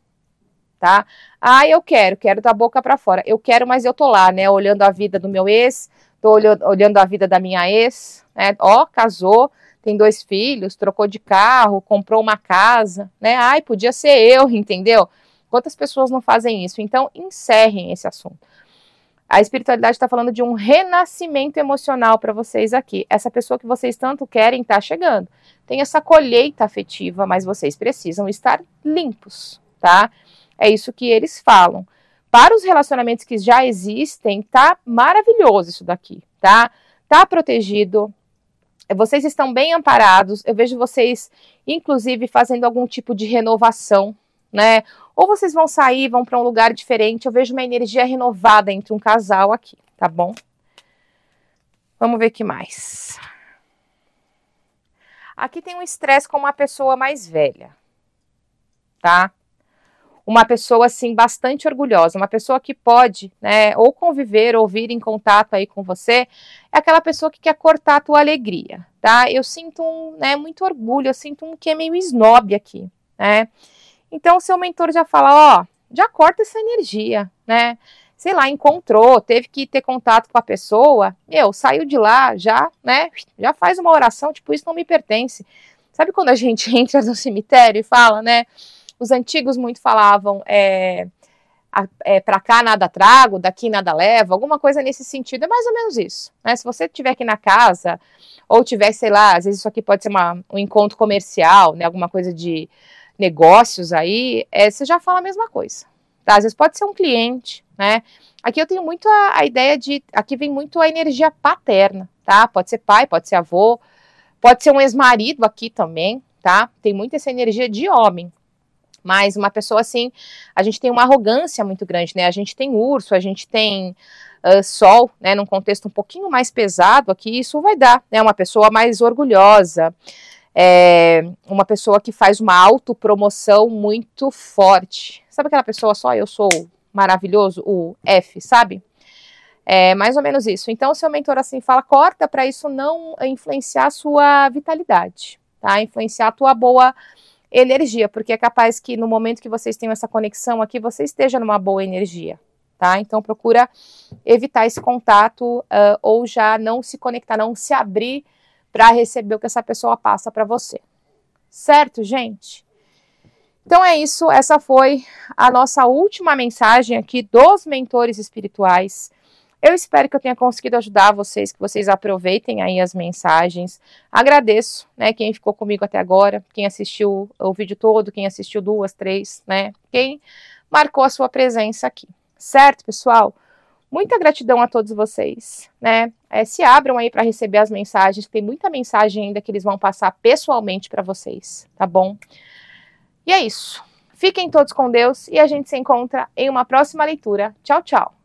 tá? Ah, eu quero, quero da boca para fora. Eu quero, mas eu tô lá, né? Olhando a vida do meu ex, tô olhando a vida da minha ex, né? Ó, casou, tem dois filhos, trocou de carro, comprou uma casa, né? Ai, podia ser eu, entendeu? Quantas pessoas não fazem isso? Então, encerrem esse assunto. A espiritualidade está falando de um renascimento emocional para vocês aqui. Essa pessoa que vocês tanto querem está chegando. Tem essa colheita afetiva, mas vocês precisam estar limpos, tá? É isso que eles falam. Para os relacionamentos que já existem, tá maravilhoso isso daqui, tá? Tá protegido. Vocês estão bem amparados. Eu vejo vocês, inclusive, fazendo algum tipo de renovação, né? Ou vocês vão sair, vão para um lugar diferente. Eu vejo uma energia renovada entre um casal aqui, tá bom? Vamos ver que mais. Aqui tem um estresse com uma pessoa mais velha, tá? uma pessoa assim bastante orgulhosa, uma pessoa que pode, né, ou conviver, ou vir em contato aí com você, é aquela pessoa que quer cortar a tua alegria, tá? Eu sinto um, né, muito orgulho, eu sinto um que é meio snob aqui, né? Então o seu mentor já fala, ó, já corta essa energia, né? Sei lá, encontrou, teve que ter contato com a pessoa, meu, saiu de lá, já, né? Já faz uma oração, tipo, isso não me pertence. Sabe quando a gente entra no cemitério e fala, né? Os antigos muito falavam é, é para cá nada trago, daqui nada leva, alguma coisa nesse sentido. É mais ou menos isso. Né? Se você estiver aqui na casa, ou tiver, sei lá, às vezes isso aqui pode ser uma, um encontro comercial, né? alguma coisa de negócios aí, é, você já fala a mesma coisa. Tá? Às vezes pode ser um cliente, né? Aqui eu tenho muito a, a ideia de. Aqui vem muito a energia paterna, tá? Pode ser pai, pode ser avô, pode ser um ex-marido aqui também, tá? Tem muito essa energia de homem. Mas uma pessoa assim, a gente tem uma arrogância muito grande, né? A gente tem urso, a gente tem uh, sol, né? Num contexto um pouquinho mais pesado aqui, isso vai dar, né? Uma pessoa mais orgulhosa, é, uma pessoa que faz uma autopromoção muito forte. Sabe aquela pessoa só, eu sou maravilhoso, o F, sabe? É mais ou menos isso. Então, o seu mentor assim fala, corta para isso não influenciar a sua vitalidade, tá? Influenciar a tua boa energia, porque é capaz que no momento que vocês tenham essa conexão aqui, você esteja numa boa energia, tá? Então procura evitar esse contato uh, ou já não se conectar, não se abrir para receber o que essa pessoa passa para você. Certo, gente? Então é isso, essa foi a nossa última mensagem aqui dos mentores espirituais. Eu espero que eu tenha conseguido ajudar vocês, que vocês aproveitem aí as mensagens. Agradeço, né, quem ficou comigo até agora, quem assistiu o vídeo todo, quem assistiu duas, três, né, quem marcou a sua presença aqui. Certo, pessoal? Muita gratidão a todos vocês, né? É, se abram aí para receber as mensagens, tem muita mensagem ainda que eles vão passar pessoalmente para vocês, tá bom? E é isso. Fiquem todos com Deus e a gente se encontra em uma próxima leitura. Tchau, tchau.